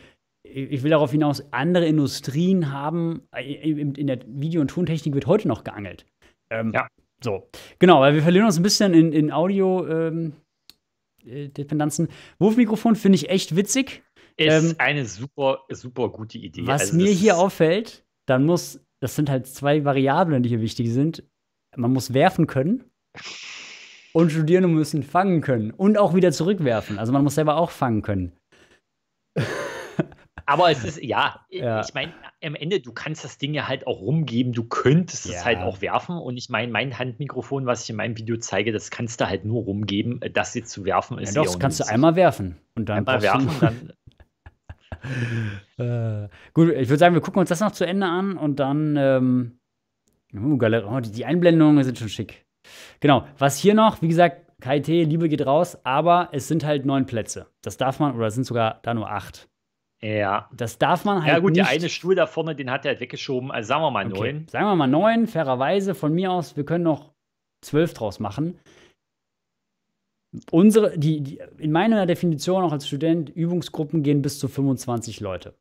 ich will darauf hinaus, andere Industrien haben, in der Video- und Tontechnik wird heute noch geangelt. Ähm, ja. So, genau, weil wir verlieren uns ein bisschen in, in Audio. Ähm, äh, Wurfmikrofon finde ich echt witzig. Ist ähm, eine super, super gute Idee. Was also mir hier auffällt, dann muss, das sind halt zwei Variablen, die hier wichtig sind. Man muss werfen können und Studierende müssen fangen können und auch wieder zurückwerfen. Also man muss selber auch fangen können. Aber es ist, ja, [laughs] ja. ich meine, am Ende, du kannst das Ding ja halt auch rumgeben, du könntest ja. es halt auch werfen. Und ich meine, mein Handmikrofon, was ich in meinem Video zeige, das kannst du halt nur rumgeben. Äh, das jetzt zu werfen ist ja. Doch, das kannst du einmal werfen. Und dann einmal werfen, dann. [laughs] äh, gut, ich würde sagen, wir gucken uns das noch zu Ende an und dann. Ähm, uh, oh, die Einblendungen sind schon schick. Genau, was hier noch, wie gesagt, KIT, Liebe geht raus, aber es sind halt neun Plätze. Das darf man, oder es sind sogar da nur acht. Ja. Das darf man halt. Ja, gut, nicht. der eine Stuhl da vorne, den hat er halt weggeschoben. Also sagen wir mal okay. neun. Sagen wir mal neun, fairerweise. Von mir aus, wir können noch zwölf draus machen. Unsere, die, die, in meiner Definition auch als Student, Übungsgruppen gehen bis zu 25 Leute.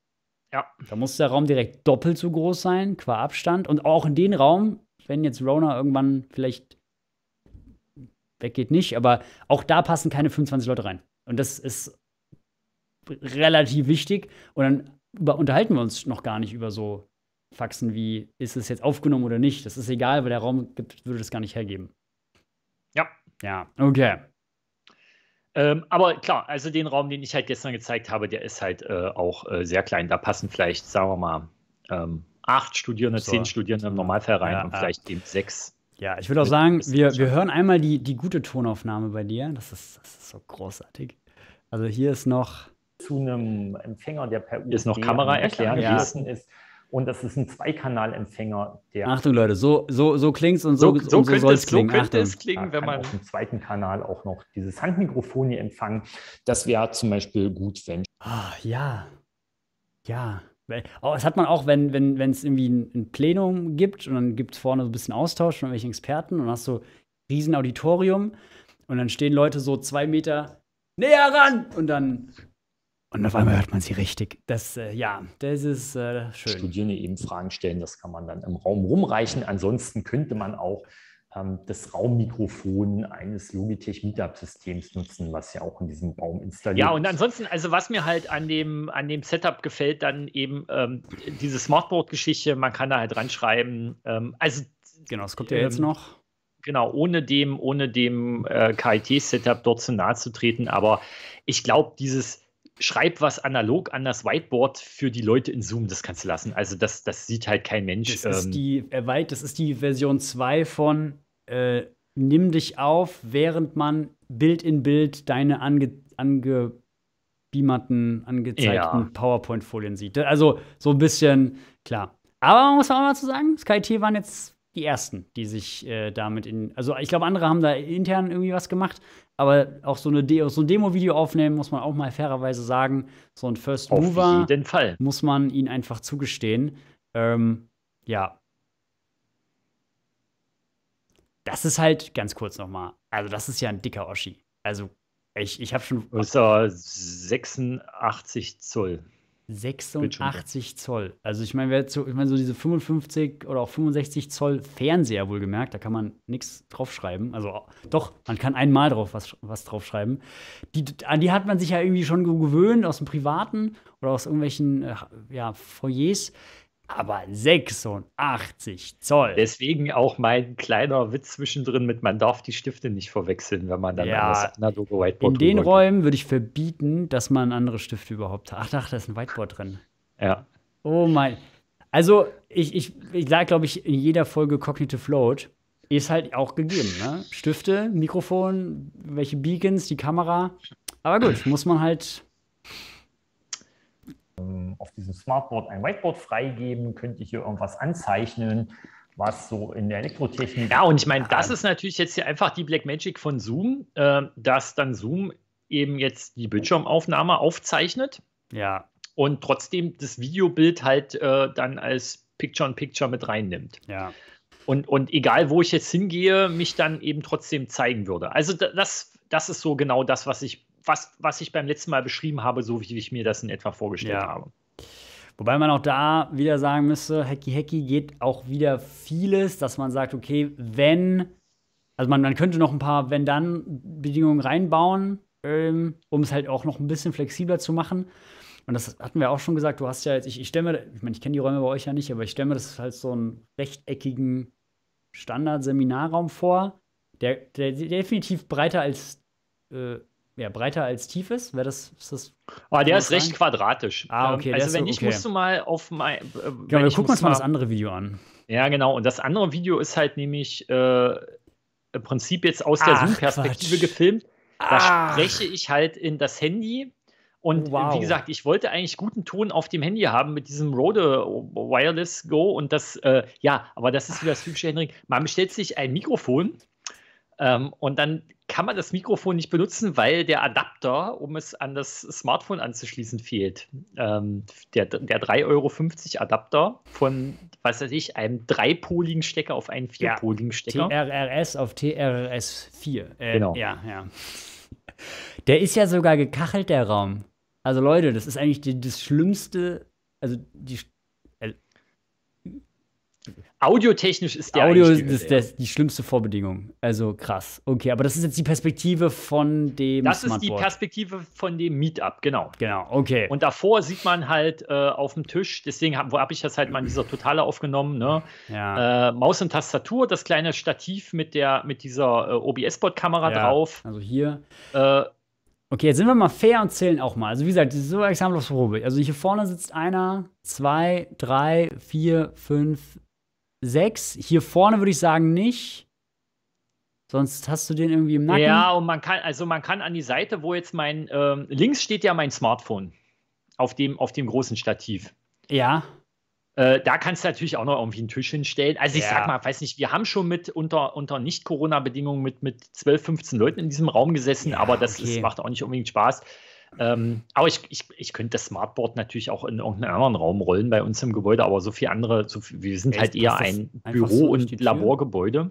Ja. Da muss der Raum direkt doppelt so groß sein, qua Abstand. Und auch in den Raum, wenn jetzt Rona irgendwann vielleicht weggeht, nicht, aber auch da passen keine 25 Leute rein. Und das ist relativ wichtig. Und dann über, unterhalten wir uns noch gar nicht über so Faxen wie, ist es jetzt aufgenommen oder nicht? Das ist egal, weil der Raum gibt, würde das gar nicht hergeben. Ja. Ja, okay. Ähm, aber klar, also den Raum, den ich halt gestern gezeigt habe, der ist halt äh, auch äh, sehr klein. Da passen vielleicht, sagen wir mal, ähm, acht Studierende, so. zehn Studierende im Normalfall rein ja, und ja. vielleicht eben sechs. Ja, ich würde auch sagen, wir, wir hören einmal die, die gute Tonaufnahme bei dir. Das ist, das ist so großartig. Also hier ist noch zu einem Empfänger, der per USB ist noch Kamera erklären ja. ist. Und das ist ein Zweikanalempfänger, der. Achtung, Leute, so, so, so klingt es und so, so, so, so soll es klingen. So könnte es klingen, wenn man. Auf dem zweiten Kanal auch noch dieses Handmikrofon hier empfangen. Das wäre zum Beispiel gut, wenn. Ah, ja. Ja. Aber oh, das hat man auch, wenn es wenn, irgendwie ein, ein Plenum gibt und dann gibt es vorne so ein bisschen Austausch von welchen Experten und hast so ein riesen Auditorium und dann stehen Leute so zwei Meter näher ran und dann und auf einmal hört man sie richtig. Das, äh, ja, das ist äh, schön. Studierende eben Fragen stellen, das kann man dann im Raum rumreichen. Ansonsten könnte man auch ähm, das Raummikrofon eines Logitech Meetup-Systems nutzen, was ja auch in diesem Raum installiert ist. Ja, und ansonsten, also was mir halt an dem, an dem Setup gefällt, dann eben ähm, diese Smartboard-Geschichte, man kann da halt ranschreiben. Ähm, also, genau, das kommt ja ähm, jetzt noch. Genau, ohne dem, ohne dem äh, KIT-Setup dort zu nahe zu treten. Aber ich glaube, dieses schreib was analog an das Whiteboard für die Leute in Zoom, das kannst du lassen. Also das, das sieht halt kein Mensch. Das ist ähm, die, äh, das ist die Version 2 von äh, Nimm dich auf, während man Bild in Bild deine ange, angebiemerten, angezeigten ja. PowerPoint-Folien sieht. Also so ein bisschen, klar. Aber man muss auch mal zu sagen, SkyT waren jetzt die ersten, die sich äh, damit in. Also ich glaube, andere haben da intern irgendwie was gemacht, aber auch so, eine De so ein Demo-Video aufnehmen, muss man auch mal fairerweise sagen. So ein First Auf Mover muss man ihnen einfach zugestehen. Ähm, ja. Das ist halt, ganz kurz nochmal, also das ist ja ein dicker Oschi. Also ich, ich habe schon. Das ist 86 Zoll. 86 Zoll. Also ich meine, so, ich mein, so diese 55 oder auch 65 Zoll Fernseher wohlgemerkt, da kann man nichts draufschreiben. Also doch, man kann einmal drauf was, was draufschreiben. Die, an die hat man sich ja irgendwie schon gewöhnt aus dem Privaten oder aus irgendwelchen äh, ja, Foyers aber 86 Zoll. Deswegen auch mein kleiner Witz zwischendrin mit, man darf die Stifte nicht verwechseln, wenn man dann ja, das analoge Whiteboard In den drückt. Räumen würde ich verbieten, dass man andere Stifte überhaupt hat. Ach, ach, da ist ein Whiteboard drin. Ja. Oh mein. Also, ich, ich, ich sage, glaube ich, in jeder Folge Cognitive Load ist halt auch gegeben. Ne? Stifte, Mikrofon, welche Beacons, die Kamera. Aber gut, muss man halt auf diesem Smartboard ein Whiteboard freigeben, könnte ich hier irgendwas anzeichnen, was so in der Elektrotechnik. Ja, und ich meine, das ist natürlich jetzt hier einfach die Blackmagic von Zoom, äh, dass dann Zoom eben jetzt die Bildschirmaufnahme aufzeichnet. Ja. Und trotzdem das Videobild halt äh, dann als picture on picture -Picture mit reinnimmt. Ja. Und, und egal, wo ich jetzt hingehe, mich dann eben trotzdem zeigen würde. Also das, das ist so genau das, was ich was, was ich beim letzten Mal beschrieben habe, so wie ich mir das in etwa vorgestellt ja. habe. Wobei man auch da wieder sagen müsste, Hacky Hacky geht auch wieder vieles, dass man sagt, okay, wenn, also man, man könnte noch ein paar Wenn-Dann-Bedingungen reinbauen, ähm, um es halt auch noch ein bisschen flexibler zu machen. Und das hatten wir auch schon gesagt, du hast ja jetzt, ich, ich stelle mir, ich meine, ich kenne die Räume bei euch ja nicht, aber ich stelle mir das halt so einen rechteckigen Standard-Seminarraum vor, der, der, definitiv breiter als äh, ja, breiter als tief ist? Wäre das, ist das oh, der ist sagen? recht quadratisch. Ah, ähm, okay. Also, wenn so, ich musst du mal auf mein. Ja, äh, genau, wir gucken uns mal das andere Video an. Ja, genau. Und das andere Video ist halt nämlich äh, im Prinzip jetzt aus der Zoom-Perspektive gefilmt. Da Ach. spreche ich halt in das Handy. Und oh, wow. wie gesagt, ich wollte eigentlich guten Ton auf dem Handy haben mit diesem Rode Wireless Go und das, äh, ja, aber das ist wieder das typische Henrik. Man bestellt sich ein Mikrofon ähm, und dann kann man das Mikrofon nicht benutzen, weil der Adapter, um es an das Smartphone anzuschließen, fehlt. Ähm, der der 3,50 Euro Adapter von, was weiß ich, einem dreipoligen Stecker auf einen vierpoligen Stecker. TRRS auf TRRS 4. Äh, genau. Ja, ja. Der ist ja sogar gekachelt, der Raum. Also Leute, das ist eigentlich die, das Schlimmste, also die Audiotechnisch ist der Audio ist der, die schlimmste Vorbedingung. Also krass. Okay, aber das ist jetzt die Perspektive von dem. Das ist die Perspektive von dem Meetup, genau. Genau, okay. Und davor sieht man halt äh, auf dem Tisch, deswegen habe hab ich das halt mal in dieser Totale aufgenommen, ne? Ja. Äh, Maus und Tastatur, das kleine Stativ mit der mit dieser äh, OBS-Bot-Kamera ja. drauf. Also hier. Äh, okay, jetzt sind wir mal fair und zählen auch mal. Also wie gesagt, das ist so Exempel aufs Probe. Also hier vorne sitzt einer, zwei, drei, vier, fünf, sechs. Hier vorne würde ich sagen nicht. Sonst hast du den irgendwie im Nacken. Ja, und man kann, also man kann an die Seite, wo jetzt mein, ähm, links steht ja mein Smartphone auf dem, auf dem großen Stativ. Ja. Äh, da kannst du natürlich auch noch irgendwie einen Tisch hinstellen. Also ich ja. sag mal, weiß nicht, wir haben schon mit unter, unter Nicht-Corona-Bedingungen mit, mit 12, 15 Leuten in diesem Raum gesessen, ja, aber das okay. ist, macht auch nicht unbedingt Spaß. Ähm, aber ich, ich, ich könnte das Smartboard natürlich auch in irgendeinen anderen Raum rollen bei uns im Gebäude, aber so viel andere, so viel, wir sind Echt? halt eher ein Büro- so und Laborgebäude.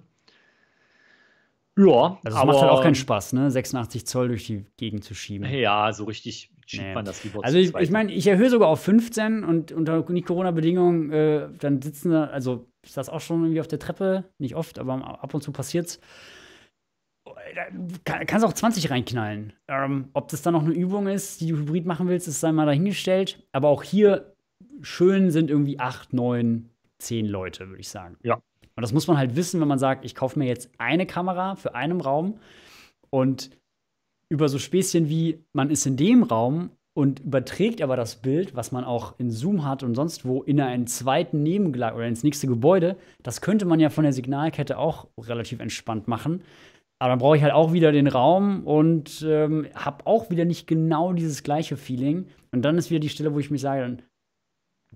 Ja, also das aber, macht halt auch keinen Spaß, ne? 86 Zoll durch die Gegend zu schieben. Ja, so richtig schiebt nee. man das lieber Also ich, ich meine, ich erhöhe sogar auf 15 und unter nicht Corona-Bedingungen, äh, dann sitzen da, also ich saß auch schon irgendwie auf der Treppe, nicht oft, aber ab und zu passiert's. Äh, kann, kannst auch 20 reinknallen. Ähm, ob das dann noch eine Übung ist, die du hybrid machen willst, ist sei mal dahingestellt. Aber auch hier schön sind irgendwie 8, 9, 10 Leute, würde ich sagen. Ja. Und das muss man halt wissen, wenn man sagt, ich kaufe mir jetzt eine Kamera für einen Raum und über so Späßchen wie man ist in dem Raum und überträgt aber das Bild, was man auch in Zoom hat und sonst wo, in einen zweiten Nebengelag oder ins nächste Gebäude. Das könnte man ja von der Signalkette auch relativ entspannt machen. Aber dann brauche ich halt auch wieder den Raum und ähm, habe auch wieder nicht genau dieses gleiche Feeling. Und dann ist wieder die Stelle, wo ich mich sage, dann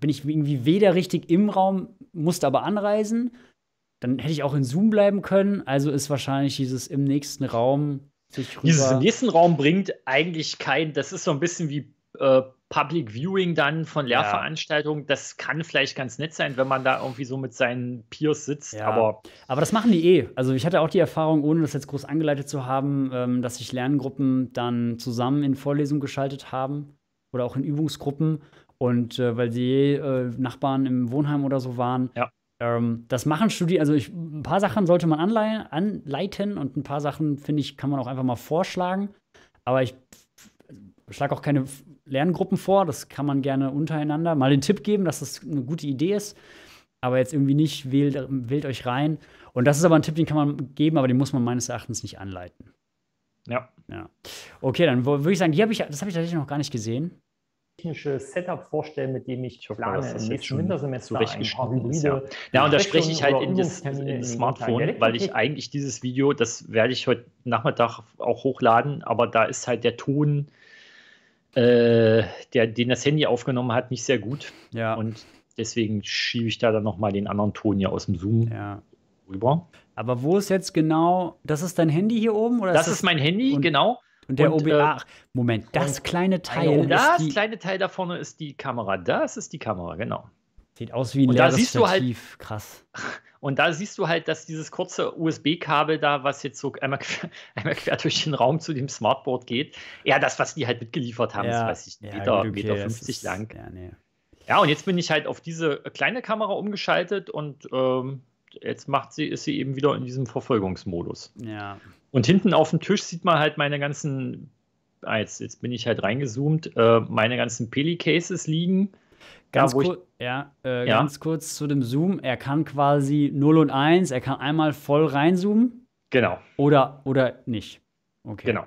bin ich irgendwie weder richtig im Raum, musste aber anreisen. Dann hätte ich auch in Zoom bleiben können. Also ist wahrscheinlich dieses im nächsten Raum sich rüber. Dieses im nächsten Raum bringt eigentlich kein, das ist so ein bisschen wie äh, Public Viewing dann von Lehrveranstaltungen, ja. das kann vielleicht ganz nett sein, wenn man da irgendwie so mit seinen Peers sitzt. Ja. Aber, aber das machen die eh. Also ich hatte auch die Erfahrung, ohne das jetzt groß angeleitet zu haben, ähm, dass sich Lerngruppen dann zusammen in Vorlesungen geschaltet haben oder auch in Übungsgruppen. Und äh, weil sie eh, äh, Nachbarn im Wohnheim oder so waren. Ja. Ähm, das machen Studien, also ich, ein paar Sachen sollte man anleihen, anleiten und ein paar Sachen, finde ich, kann man auch einfach mal vorschlagen. Aber ich schlage auch keine Lerngruppen vor. Das kann man gerne untereinander mal den Tipp geben, dass das eine gute Idee ist. Aber jetzt irgendwie nicht, wählt, wählt euch rein. Und das ist aber ein Tipp, den kann man geben, aber den muss man meines Erachtens nicht anleiten. Ja. ja. Okay, dann würde ich sagen, die hab ich, das habe ich tatsächlich noch gar nicht gesehen. Technische Setup vorstellen, mit dem ich, ich hoffe, plane, das nächste Wintersemester ein ist, ja. ja, und da spreche ich halt in das, äh, in Smartphone, weil ich eigentlich dieses Video, das werde ich heute Nachmittag auch hochladen, aber da ist halt der Ton äh, der, den das Handy aufgenommen hat, nicht sehr gut. Ja. Und deswegen schiebe ich da dann nochmal den anderen Ton hier aus dem Zoom ja. rüber. Aber wo ist jetzt genau, das ist dein Handy hier oben? Oder das ist, das ist mein Handy, und, genau. Und der OBA, äh, ach, Moment, das kleine ah, Teil. Oh, das die, kleine Teil da vorne ist die Kamera. Das ist die Kamera, genau. Sieht aus wie ein und leeres da siehst Stativ. Du halt, Krass. Und da siehst du halt, dass dieses kurze USB-Kabel da, was jetzt so einmal [laughs] quer, einmal quer, durch den Raum zu dem Smartboard geht, eher das, was die halt mitgeliefert haben, ja, ist, weiß ich, ja, Meter, okay, Meter 50 ist, lang. Ja, nee. ja, und jetzt bin ich halt auf diese kleine Kamera umgeschaltet und ähm, jetzt macht sie, ist sie eben wieder in diesem Verfolgungsmodus. Ja. Und hinten auf dem Tisch sieht man halt meine ganzen, ah, jetzt, jetzt bin ich halt reingezoomt, äh, meine ganzen Peli-Cases liegen Ganz, ja, kur ja, äh, ja. ganz kurz zu dem Zoom. Er kann quasi 0 und 1, er kann einmal voll reinzoomen. Genau. Oder, oder nicht. Okay. Genau.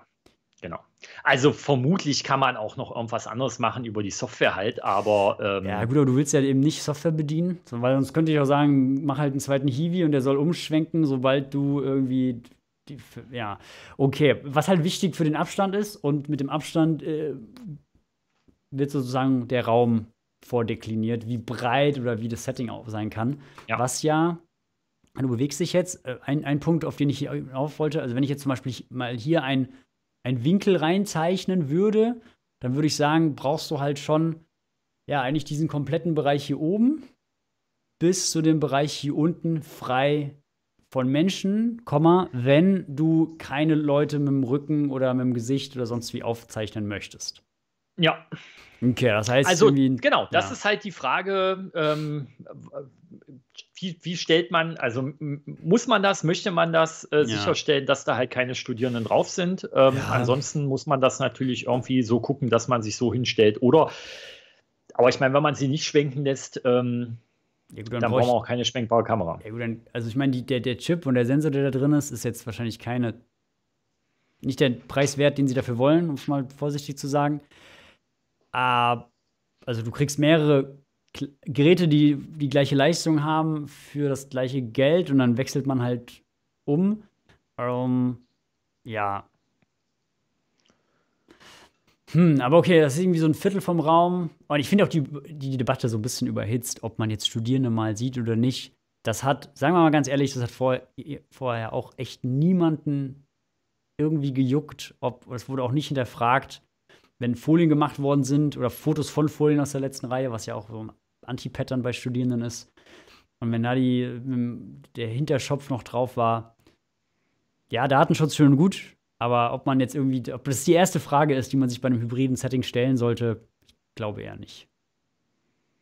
Genau. Also vermutlich kann man auch noch irgendwas anderes machen über die Software halt, aber. Ähm ja, gut, aber du willst ja eben nicht Software bedienen, weil sonst könnte ich auch sagen, mach halt einen zweiten Hiwi und der soll umschwenken, sobald du irgendwie. Die, ja, okay. Was halt wichtig für den Abstand ist und mit dem Abstand äh, wird sozusagen der Raum vordekliniert, wie breit oder wie das Setting auch sein kann. Ja. Was ja, du bewegst dich jetzt, äh, ein, ein Punkt, auf den ich hier auf wollte, also wenn ich jetzt zum Beispiel mal hier einen Winkel reinzeichnen würde, dann würde ich sagen, brauchst du halt schon, ja, eigentlich diesen kompletten Bereich hier oben bis zu dem Bereich hier unten frei von Menschen, wenn du keine Leute mit dem Rücken oder mit dem Gesicht oder sonst wie aufzeichnen möchtest. Ja. Okay, das heißt, also genau, das ja. ist halt die Frage, ähm, wie, wie, stellt man, also muss man das, möchte man das äh, ja. sicherstellen, dass da halt keine Studierenden drauf sind? Ähm, ja. Ansonsten muss man das natürlich irgendwie so gucken, dass man sich so hinstellt. Oder, aber ich meine, wenn man sie nicht schwenken lässt, ähm, ja, gut, dann, dann brauchen wir auch keine schwenkbare Kamera. Ja, gut, dann, also ich meine, der, der Chip und der Sensor, der da drin ist, ist jetzt wahrscheinlich keine, nicht der Preiswert, den sie dafür wollen, um es mal vorsichtig zu sagen. Äh, also du kriegst mehrere K Geräte, die die gleiche Leistung haben für das gleiche Geld und dann wechselt man halt um. Um, ähm, ja. Hm, aber okay, das ist irgendwie so ein Viertel vom Raum. Und ich finde auch die, die Debatte so ein bisschen überhitzt, ob man jetzt Studierende mal sieht oder nicht. Das hat, sagen wir mal ganz ehrlich, das hat vor, vorher auch echt niemanden irgendwie gejuckt. Ob, es wurde auch nicht hinterfragt, wenn Folien gemacht worden sind oder Fotos von Folien aus der letzten Reihe, was ja auch so ein Anti-Pattern bei Studierenden ist. Und wenn da die, der Hinterschopf noch drauf war, ja, Datenschutz schön und gut, aber ob man jetzt irgendwie, ob das die erste Frage ist, die man sich bei einem hybriden Setting stellen sollte, ich glaube eher nicht.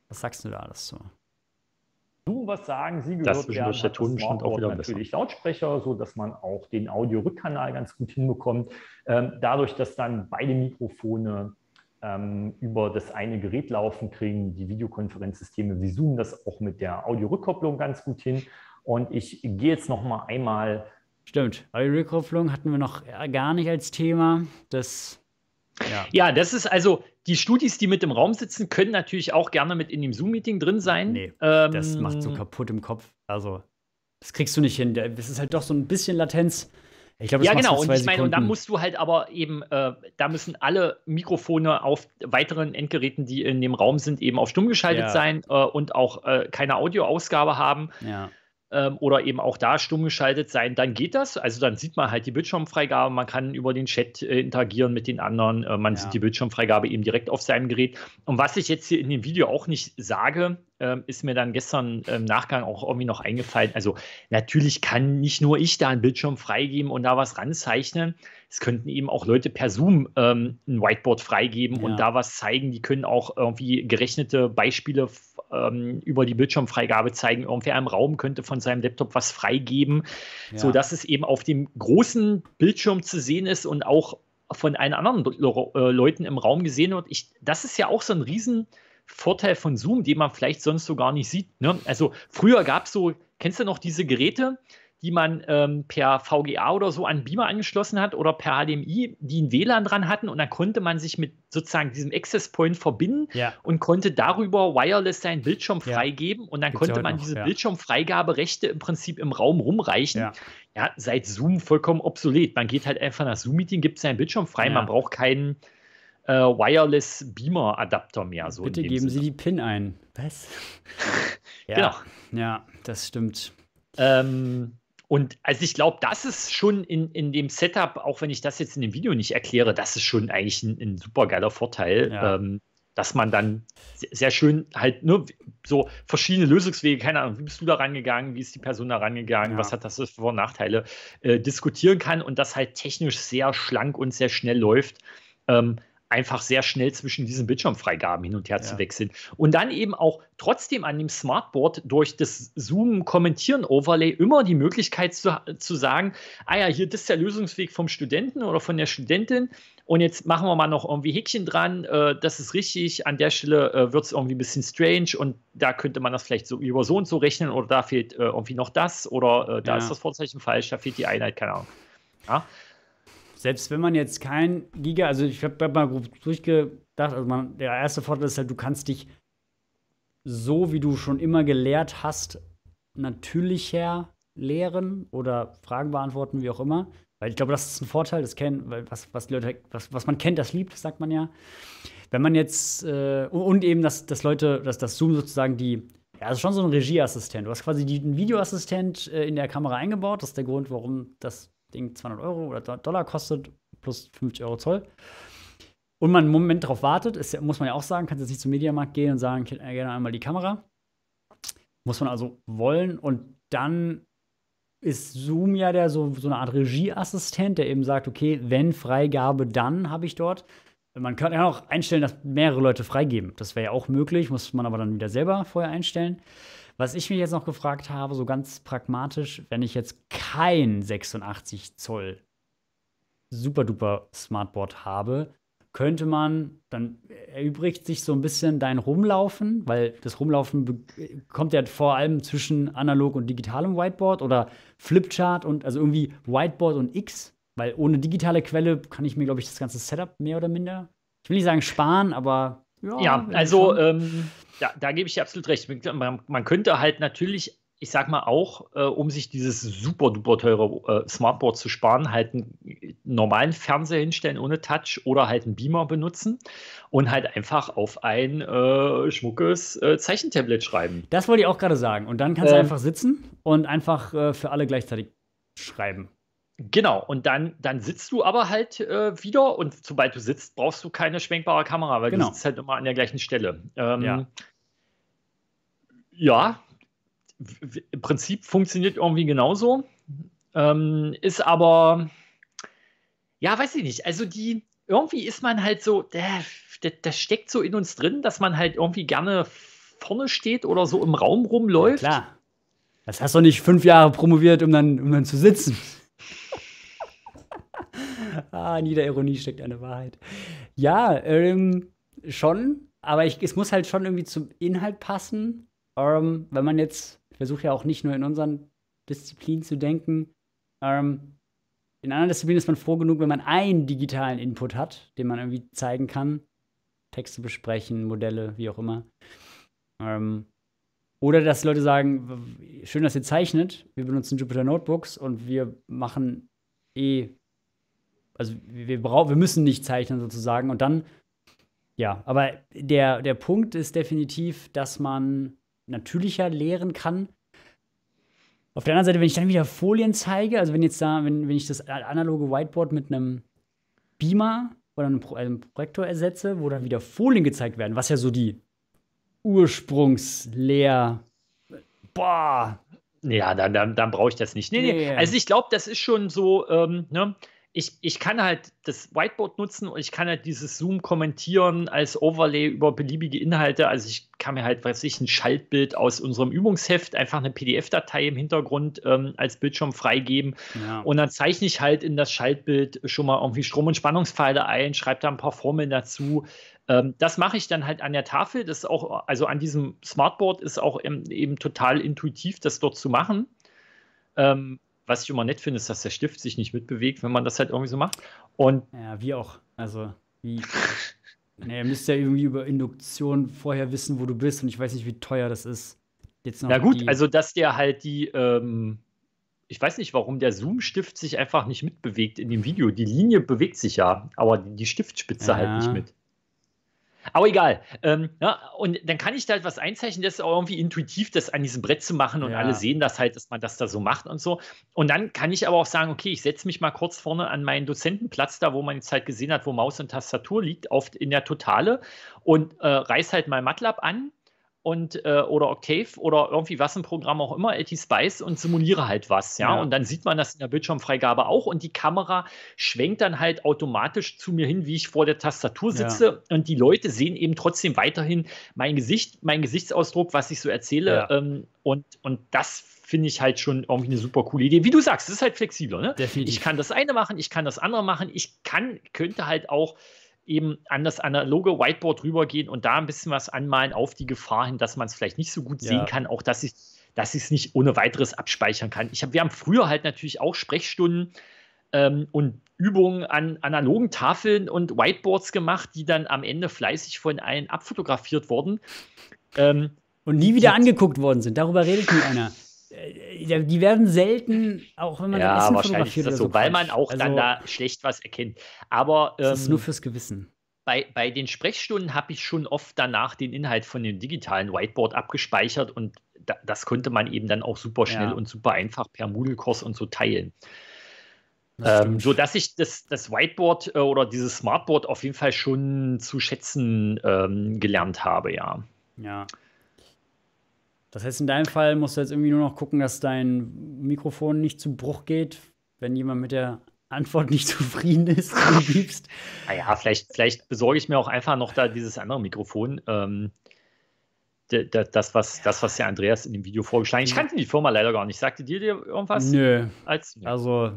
Was sagst du da alles so? du was sagen, sie gehört das werden, hat Ton das auch wieder natürlich besser. Lautsprecher, sodass man auch den Audio-Rückkanal ganz gut hinbekommt. Ähm, dadurch, dass dann beide Mikrofone ähm, über das eine Gerät laufen, kriegen die Videokonferenzsysteme wie Zoom das auch mit der Audio-Rückkopplung ganz gut hin. Und ich gehe jetzt noch mal einmal Stimmt. Audio-Rückkopplung hatten wir noch gar nicht als Thema. Das ja. ja, das ist also, die Studis, die mit im Raum sitzen, können natürlich auch gerne mit in dem Zoom-Meeting drin sein. Nee, ähm, das macht so kaputt im Kopf. Also, das kriegst du nicht hin. Das ist halt doch so ein bisschen Latenz. Ich glaube, ja, genau. Und ich meine, und da musst du halt aber eben, äh, da müssen alle Mikrofone auf weiteren Endgeräten, die in dem Raum sind, eben auf stumm geschaltet ja. sein äh, und auch äh, keine Audioausgabe haben. Ja ähm, oder eben auch da stumm geschaltet sein, dann geht das. Also dann sieht man halt die Bildschirmfreigabe, man kann über den Chat äh, interagieren mit den anderen, äh, man ja. sieht die Bildschirmfreigabe eben direkt auf seinem Gerät. Und was ich jetzt hier in dem Video auch nicht sage, ähm, ist mir dann gestern im Nachgang auch irgendwie noch eingefallen. Also natürlich kann nicht nur ich da einen Bildschirm freigeben und da was ranzeichnen. Es könnten eben auch Leute per Zoom ähm, ein Whiteboard freigeben ja. und da was zeigen. Die können auch irgendwie gerechnete Beispiele ähm, über die Bildschirmfreigabe zeigen. Irgendwer im Raum könnte von seinem Laptop was freigeben, ja. sodass es eben auf dem großen Bildschirm zu sehen ist und auch von allen anderen äh, Leuten im Raum gesehen wird. Ich, das ist ja auch so ein riesen Vorteil von Zoom, den man vielleicht sonst so gar nicht sieht. Ne? Also früher gab es so, kennst du noch diese Geräte, die man ähm, per VGA oder so an Beamer angeschlossen hat oder per HDMI, die ein WLAN dran hatten und dann konnte man sich mit sozusagen diesem Access Point verbinden ja. und konnte darüber wireless seinen Bildschirm ja. freigeben und dann Gibt's konnte man noch, diese ja. Bildschirmfreigaberechte im Prinzip im Raum rumreichen. Ja. seit Zoom vollkommen obsolet. Man geht halt einfach nach Zoom-Meeting, gibt seinen Bildschirm frei, man braucht keinen äh, Wireless Beamer Adapter mehr. So Bitte geben Sinne. Sie die PIN ein. Was? [laughs] Genau. ja. Genau. Ja, das stimmt. Ähm, und also ich glaube, das ist schon in, in dem Setup, auch wenn ich das jetzt in dem Video nicht erkläre, das ist schon eigentlich ein, ein super geiler Vorteil. Ja. Ähm, dass man dann sehr schön halt nur ne, so verschiedene Lösungswege, keine Ahnung, wie bist du da rangegangen, wie ist die Person da rangegangen, ja. was hat das für Vor- und Nachteile, äh, diskutieren kann und das halt technisch sehr schlank und sehr schnell läuft. Ähm, einfach sehr schnell zwischen diesen Bildschirmfreigaben hin und her ja. zu wechseln. Und dann eben auch trotzdem an dem Smartboard durch das Zoomen, Kommentieren, Overlay immer die Möglichkeit zu, zu sagen, ah ja, hier, das ist der Lösungsweg vom Studenten oder von der Studentin. Und jetzt machen wir mal noch irgendwie Häkchen dran. Äh, das ist richtig. An der Stelle äh, wird es irgendwie ein bisschen strange und da könnte man das vielleicht so über so und so rechnen oder da fehlt äh, irgendwie noch das oder äh, da ja. ist das Vorzeichen falsch, da fehlt die Einheit, keine Ahnung. Ja selbst wenn man jetzt kein Giga, also ich habe mal grob durchgedacht, also man, der erste Vorteil ist halt, du kannst dich so, wie du schon immer gelehrt hast, natürlicher lehren oder Fragen beantworten, wie auch immer. Weil ich glaube, das ist ein Vorteil, das kennen, weil was, was Leute, was, was man kennt, das liebt, sagt man ja. Wenn man jetzt, äh, und eben, dass, dass Leute, dass das Zoom sozusagen die, ja, das ist schon so ein Regieassistent. Du hast quasi die, einen Videoassistent äh, in der Kamera eingebaut. Das ist der Grund, warum das Ding 200 Euro oder Dollar kostet, plus 50 Euro Zoll. Und man einen Moment darauf wartet, ist, muss man ja auch sagen, kannst jetzt nicht zum Mediamarkt gehen und sagen, ich äh, hätte gerne einmal die Kamera. Muss man also wollen. Und dann ist Zoom ja der so, so eine Art Regieassistent, der eben sagt, okay, wenn Freigabe, dann habe ich dort. Man könnte ja auch einstellen, dass mehrere Leute freigeben. Das wäre ja auch möglich, muss man aber dann wieder selber vorher einstellen. Was ich mich jetzt noch gefragt habe, so ganz pragmatisch, wenn ich jetzt kein 86 Zoll super duper Smartboard habe, könnte man, dann erübrigt sich so ein bisschen dein Rumlaufen, weil das Rumlaufen kommt ja vor allem zwischen analog und digitalem Whiteboard oder Flipchart und also irgendwie Whiteboard und X, weil ohne digitale Quelle kann ich mir, glaube ich, das ganze Setup mehr oder minder, ich will nicht sagen sparen, aber. Ja, ja also ähm, da, da gebe ich dir absolut recht. Man, man, könnte halt natürlich, ich sag mal auch, äh, um sich dieses super duper teure äh, Smartboard zu sparen, halt einen äh, normalen Fernseher hinstellen ohne Touch oder halt einen Beamer benutzen und halt einfach auf ein äh, schmuckes äh, Zeichentablet schreiben. Das wollte ich auch gerade sagen. Und dann kannst du ähm. einfach sitzen und einfach äh, für alle gleichzeitig schreiben. Genau, und dann, dann sitzt du aber halt äh, wieder und sobald du sitzt, brauchst du keine schwenkbare Kamera, weil genau. du sitzt halt immer an der gleichen Stelle. Ähm, ja. Ja, im Prinzip funktioniert irgendwie genauso. Ähm, ist aber, ja, weiß ich nicht. Also die, irgendwie ist man halt so, das steckt so in uns drin, dass man halt irgendwie gerne vorne steht oder so im Raum rumläuft. Ja, klar. Das hast du nicht fünf Jahre promoviert, um dann, um dann zu sitzen. [laughs] ah, in jeder Ironie steckt eine Wahrheit. Ja, ähm, schon. Aber ich, es muss halt schon irgendwie zum Inhalt passen ähm, wenn man jetzt, ich versuche ja auch nicht nur in unseren Disziplinen zu denken, ähm, in anderen Disziplinen ist man froh genug, wenn man einen digitalen Input hat, den man irgendwie zeigen kann. Texte besprechen, Modelle, wie auch immer. Ähm, oder dass Leute sagen, schön, dass ihr zeichnet, wir benutzen Jupyter Notebooks und wir machen eh, also wir brauchen, wir müssen nicht zeichnen sozusagen. Und dann, ja, aber der, der Punkt ist definitiv, dass man natürlicher lehren kann. Auf der anderen Seite, wenn ich dann wieder Folien zeige, also wenn jetzt da, wenn, wenn ich das analoge Whiteboard mit einem Beamer oder einem, Pro einem Projektor ersetze, wo dann wieder Folien gezeigt werden, was ja so die Ursprungslehr. Boah, ja, dann, dann, dann brauche ich das nicht. Nee, nee. Also ich glaube, das ist schon so, ähm, ne? ich, ich kann halt das Whiteboard nutzen und ich kann halt dieses Zoom kommentieren als Overlay über beliebige Inhalte. Also ich kann mir halt, weiß ich, ein Schaltbild aus unserem Übungsheft, einfach eine PDF-Datei im Hintergrund ähm, als Bildschirm freigeben. Ja. Und dann zeichne ich halt in das Schaltbild schon mal irgendwie Strom- und Spannungspfeile ein, schreibe da ein paar Formeln dazu. Ähm, das mache ich dann halt an der Tafel. Das ist auch, also an diesem Smartboard ist auch eben, eben total intuitiv, das dort zu machen. Ähm, was ich immer nett finde, ist, dass der Stift sich nicht mitbewegt, wenn man das halt irgendwie so macht. Und ja, wie auch. Also, wie. [laughs] naja, ihr müsst ja irgendwie über Induktion vorher wissen, wo du bist. Und ich weiß nicht, wie teuer das ist. Jetzt noch Na gut, also, dass der halt die. Ähm, ich weiß nicht, warum der Zoom-Stift sich einfach nicht mitbewegt in dem Video. Die Linie bewegt sich ja, aber die Stiftspitze halt ja. halt nicht mit. Aber egal. Ähm, ja, und dann kann ich da etwas einzeichnen, das ist auch irgendwie intuitiv, das an diesem Brett zu machen und ja. alle sehen das halt, dass man das da so macht und so. Und dann kann ich aber auch sagen, okay, ich setze mich mal kurz vorne an meinen Dozentenplatz, da wo man jetzt halt gesehen hat, wo Maus und Tastatur liegt, oft in der Totale und äh, reiß halt mal MATLAB an und äh, oder Octave oder irgendwie was ein Programm auch immer, LT Spice und simuliere halt was, ja? ja? Und dann sieht man das in der Bildschirmfreigabe auch und die Kamera schwenkt dann halt automatisch zu mir hin, wie ich vor der Tastatur sitze ja. und die Leute sehen eben trotzdem weiterhin mein Gesicht, mein Gesichtsausdruck, was ich so erzähle ja. ähm, und, und das finde ich halt schon irgendwie eine super coole Idee. Wie du sagst, es ist halt flexibler, ne? Definitiv. Ich kann das eine machen, ich kann das andere machen, ich kann, könnte halt auch eben an das analoge Whiteboard rübergehen und da ein bisschen was anmalen auf die Gefahr hin, dass man es vielleicht nicht so gut ja. sehen kann, auch dass ich dass ich es nicht ohne weiteres abspeichern kann. Ich hab, wir haben früher halt natürlich auch Sprechstunden ähm, und Übungen an analogen Tafeln und Whiteboards gemacht, die dann am Ende fleißig von allen abfotografiert wurden. Ähm, und nie wieder angeguckt worden sind. Darüber redet nie einer. [laughs] die werden selten, auch wenn man ja, Essen wahrscheinlich ist das so, so weil man auch also, dann da schlecht was erkennt. Aber ähm, das ist nur ähm, fürs Gewissen. Bei, bei den Sprechstunden habe ich schon oft danach den Inhalt von dem digitalen Whiteboard abgespeichert und da, das konnte man eben dann auch super schnell ja. und super einfach per Moodle-Kurs und so teilen. Ähm, so dass ich das, das Whiteboard äh, oder dieses Smartboard auf jeden Fall schon zu schätzen ähm, gelernt habe, ja. Ja. Das heißt, in deinem Fall musst du jetzt irgendwie nur noch gucken, dass dein Mikrofon nicht zu Bruch geht, wenn jemand mit der Antwort nicht [laughs] zufrieden ist, du gibst. Naja, ah vielleicht, vielleicht besorge ich mir auch einfach noch da dieses andere Mikrofon. Ähm, das, was, das, was der Andreas in dem Video vorgeschlagen hat. Ich kannte die Firma leider gar nicht. Sagte dir dir irgendwas? Nö. Als, nö. Also.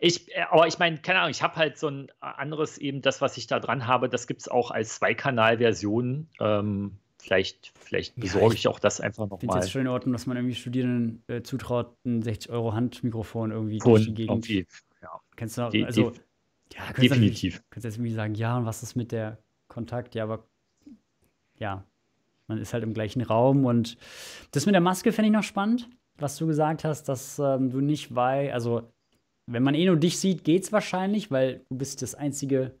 Ich, äh, aber ich meine, keine Ahnung, ich habe halt so ein anderes eben, das, was ich da dran habe, das gibt es auch als Zweikanal-Version. Ähm, vielleicht, vielleicht besorge ja, ich, ich, auch das einfach nochmal. Ich finde es schön in Ordnung, dass man irgendwie Studierenden äh, zutraut, ein 60-Euro-Handmikrofon irgendwie Von, durch die Gegend. Okay, ja. Kannst du noch, also, ja, kannst definitiv. Du kannst jetzt irgendwie sagen, ja, und was ist mit der Kontakt? Ja, aber ja, man ist halt im gleichen Raum und das mit der Maske fände ich noch spannend, was du gesagt hast, dass ähm, du nicht weil, also wenn man eh nur dich sieht, geht's wahrscheinlich, weil du bist das einzige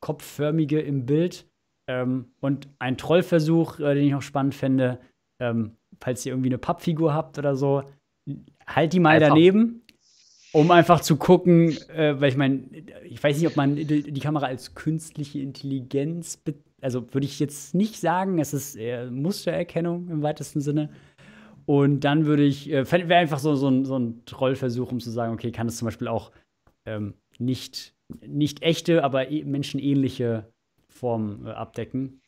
kopfförmige im Bild. Ähm, und ein Trollversuch, äh, den ich noch spannend fände, ähm, falls ihr irgendwie eine Pappfigur habt oder so, halt die mal einfach. daneben, um einfach zu gucken, äh, weil ich meine, ich weiß nicht, ob man die, Kamera als künstliche Intelligenz, also würde ich jetzt nicht sagen, es ist eher Mustererkennung im weitesten Sinne. Und dann würde ich, äh, wäre einfach so, so, ein, so ein Trollversuch, um zu sagen, okay, kann es zum Beispiel auch ähm, nicht, nicht echte, aber e-, menschenähnliche Formen äh, abdecken.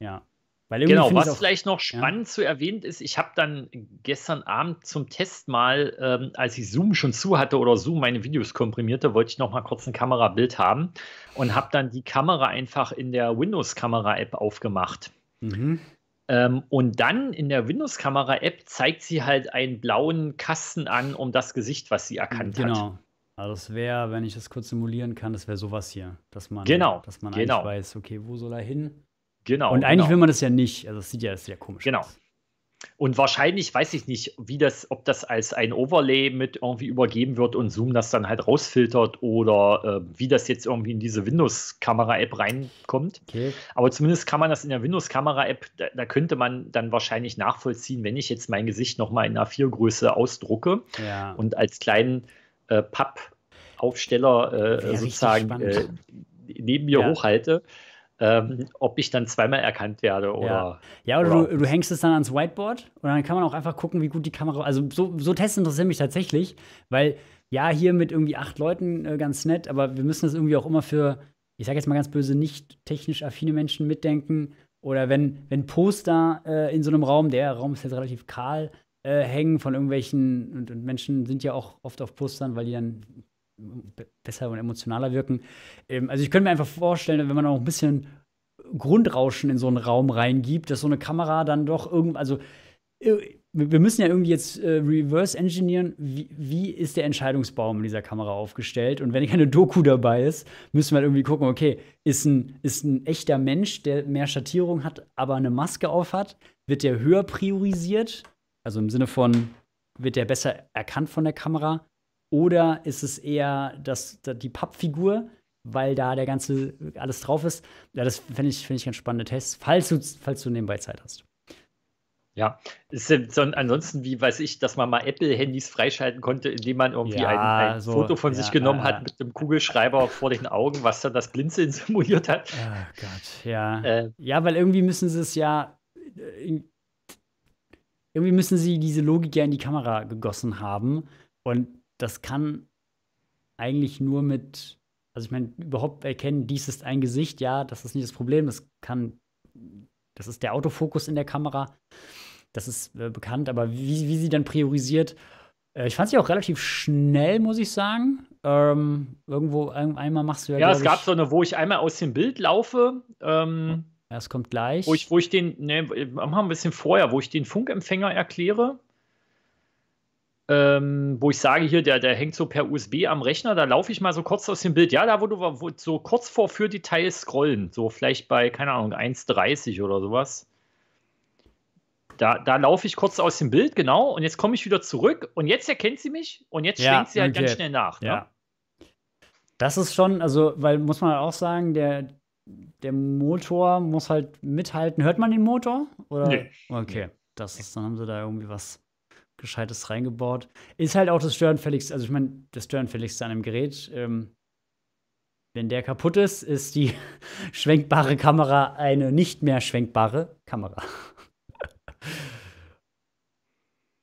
Ja. Weil genau, was vielleicht noch spannend ja. zu erwähnen ist, ich habe dann gestern Abend zum Test mal, ähm, als ich Zoom schon zu hatte oder Zoom meine Videos komprimierte, wollte ich noch mal kurz ein Kamerabild haben und habe dann die Kamera einfach in der Windows-Kamera-App aufgemacht. Mhm. Ähm, und dann in der Windows-Kamera-App zeigt sie halt einen blauen Kasten an um das Gesicht, was sie erkannt genau. hat. Also das wäre, wenn ich das kurz simulieren kann, das wäre sowas hier, dass man, genau, dass man genau. eigentlich weiß, okay, wo soll er hin? Genau. Und eigentlich genau. will man das ja nicht. Also das sieht ja, sehr komisch genau. aus. Und wahrscheinlich weiß ich nicht, wie das, ob das als ein Overlay mit irgendwie übergeben wird und Zoom das dann halt rausfiltert oder äh, wie das jetzt irgendwie in diese Windows-Kamera-App reinkommt. Okay. Aber zumindest kann man das in der Windows-Kamera-App, da, da, könnte man dann wahrscheinlich nachvollziehen, wenn ich jetzt mein Gesicht nochmal in A4-Größe ausdrucke ja. und als kleinen äh, Papp Aufsteller äh, sozusagen äh, neben mir ja. hochhalte, ähm, ob ich dann zweimal erkannt werde oder. Ja, ja oder, oder du, du, hängst es dann ans Whiteboard und dann kann man auch einfach gucken, wie gut die Kamera. Also so, so Tests interessieren mich tatsächlich, weil ja, hier mit irgendwie acht Leuten äh, ganz nett, aber wir müssen das irgendwie auch immer für, ich sage jetzt mal ganz böse, nicht technisch affine Menschen mitdenken. Oder wenn, wenn Poster äh, in so einem Raum, der Raum ist jetzt relativ kahl, äh, hängen von irgendwelchen, und, und, Menschen sind ja auch oft auf Postern, weil die dann besser und emotionaler wirken. Ähm, also ich könnte mir einfach vorstellen, wenn man auch ein bisschen Grundrauschen in so einen Raum reingibt, dass so eine Kamera dann doch irgendwie, also äh, wir müssen ja irgendwie jetzt äh, reverse engineeren, wie, wie, ist der Entscheidungsbaum in dieser Kamera aufgestellt? Und wenn keine Doku dabei ist, müssen wir halt irgendwie gucken, okay, ist ein, ist ein echter Mensch, der mehr Schattierung hat, aber eine Maske auf hat? Wird der höher priorisiert? Also im Sinne von, wird der besser erkannt von der Kamera? Oder ist es eher das, die Pappfigur, weil da der ganze alles drauf ist? Ja, das finde ich, find ich ganz spannende Tests, falls du, falls du nebenbei Zeit hast. Ja, es sind so, ansonsten, wie weiß ich, dass man mal Apple-Handys freischalten konnte, indem man irgendwie ja, ein, ein so, Foto von ja, sich genommen ja, hat mit einem Kugelschreiber vor den Augen, was dann das Blinzeln [laughs] simuliert hat. Oh Gott, ja. Äh, ja, weil irgendwie müssen sie es ja. Äh, irgendwie müssen sie diese Logik ja in die Kamera gegossen haben. Und das kann eigentlich nur mit, also ich meine, überhaupt erkennen, dies ist ein Gesicht, ja, das ist nicht das Problem, das kann, das ist der Autofokus in der Kamera, das ist äh, bekannt, aber wie, wie sie dann priorisiert, äh, ich fand sie auch relativ schnell, muss ich sagen. Ähm, irgendwo einmal machst du ja. Ja, es gab so eine, wo ich einmal aus dem Bild laufe. Ähm, ja, es kommt gleich. Wo ich, wo ich den, ne, mach äh, mal ein bisschen vorher, wo ich den Funkempfänger erkläre, ähm, wo ich sage, hier, der, der hängt so per USB am Rechner, da laufe ich mal so kurz aus dem Bild. Ja, da, wo du wo, so kurz vor für Details scrollen, so vielleicht bei, keine Ahnung, 1,30 oder sowas. Da, da laufe ich kurz aus dem Bild, genau, und jetzt komme ich wieder zurück und jetzt erkennt sie mich und jetzt ja, sie halt okay. ganz schnell nach. Ne? Das ist schon, also, weil muss man auch sagen, der, der Motor muss halt mithalten. Hört man den Motor? Oder? Nee. Okay, das ist, dann haben sie da irgendwie was Gescheites reingebaut. Ist halt auch das Störenfälligste, also ich meine, das Störenfälligste an dem Gerät. Ähm, wenn der kaputt ist, ist die [laughs] schwenkbare Kamera eine nicht mehr schwenkbare Kamera. [laughs]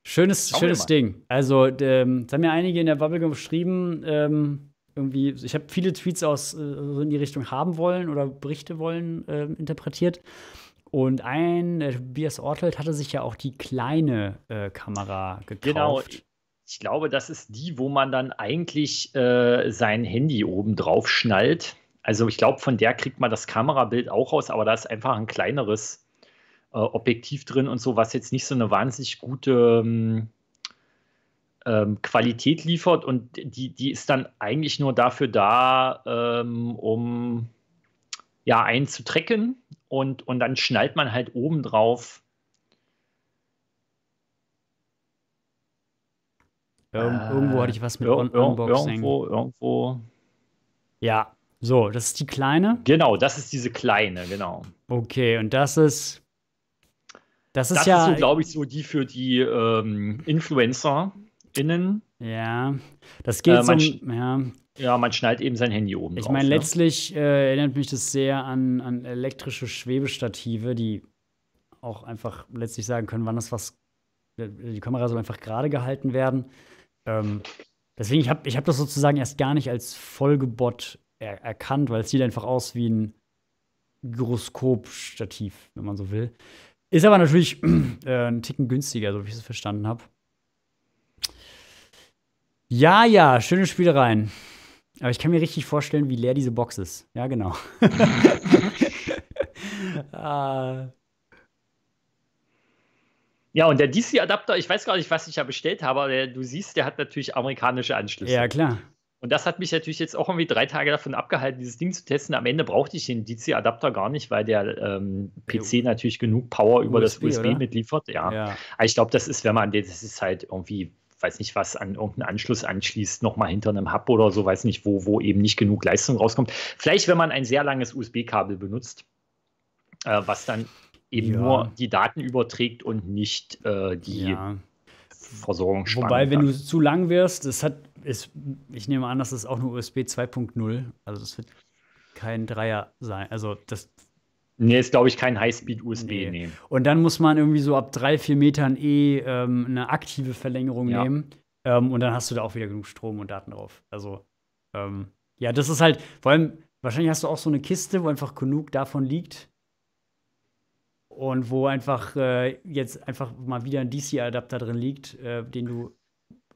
schönes Schauen schönes Ding. Also, es ähm, haben ja einige in der Bubble geschrieben. Ähm, irgendwie, ich habe viele Tweets aus äh, in die Richtung haben wollen oder Berichte wollen äh, interpretiert. Und ein äh, Tobias Ortelt hatte sich ja auch die kleine äh, Kamera gekauft. Genau. Ich glaube, das ist die, wo man dann eigentlich äh, sein Handy oben drauf schnallt. Also ich glaube, von der kriegt man das Kamerabild auch raus, aber da ist einfach ein kleineres äh, Objektiv drin und so, was jetzt nicht so eine wahnsinnig gute ähm, ähm Qualität liefert. Und die, die ist dann eigentlich nur dafür da, ähm, um ja, einen zu trecken und, und dann schnallt man halt oben drauf. Irgend, ah, irgendwo hatte ich was mit ir Irgendwo, irgendwo. Ja, so, das ist die kleine? Genau, das ist diese kleine, genau. Okay, und das ist. Das ist das ja. Das ist so, glaube ich, so die für die ähm, InfluencerInnen. Ja, das geht ähm, um, ja, ja, man schnallt eben sein Handy oben. Ich meine, ne? letztlich äh, erinnert mich das sehr an, an elektrische Schwebestative, die auch einfach letztlich sagen können, wann das was. Äh, die Kamera soll einfach gerade gehalten werden. Ähm, deswegen, ich habe ich hab das sozusagen erst gar nicht als Folgebot er erkannt, weil es sieht einfach aus wie ein Gyroskopstativ, wenn man so will. Ist aber natürlich [clears throat] äh, ein Ticken günstiger, so wie ich es verstanden habe. Ja, ja, schöne Spielereien. Aber ich kann mir richtig vorstellen, wie leer diese Box ist. Ja, genau. [laughs] [laughs] Ah. Ja, und der DC-Adapter, ich weiß gar nicht, was ich ja bestellt habe, aber du siehst, der hat natürlich amerikanische Anschlüsse. Ja, klar. Und das hat mich natürlich jetzt auch irgendwie drei Tage davon abgehalten, dieses Ding zu testen. Am Ende brauchte ich den DC-Adapter gar nicht, weil der ähm, PC ja, natürlich genug Power über USB, das USB oder? mitliefert. Ja. ja. Aber ich glaube, das ist, wenn man, das ist halt irgendwie weiß nicht was, an irgendeinen Anschluss anschließt, nochmal hinter einem Hub oder so, weiß nicht, wo, wo eben nicht genug Leistung rauskommt. Vielleicht, wenn man ein sehr langes USB-Kabel benutzt, äh, was dann eben ja. nur die Daten überträgt und nicht äh, die ja. Versorgung Wobei, wenn hat. du zu lang wirst, das hat, ist, ich nehme an, das ist auch nur USB 2.0, also das wird kein Dreier sein. Also das Nee, ist, glaube ich, kein Highspeed-USB nee. nehmen. Und dann muss man irgendwie so ab drei, vier Metern eh ähm, eine aktive Verlängerung ja. nehmen. Ähm, und dann hast du da auch wieder genug Strom und Daten drauf. Also, ähm, ja, das ist halt, vor allem, wahrscheinlich hast du auch so eine Kiste, wo einfach genug davon liegt. Und wo einfach äh, jetzt einfach mal wieder ein DC-Adapter drin liegt, äh, den du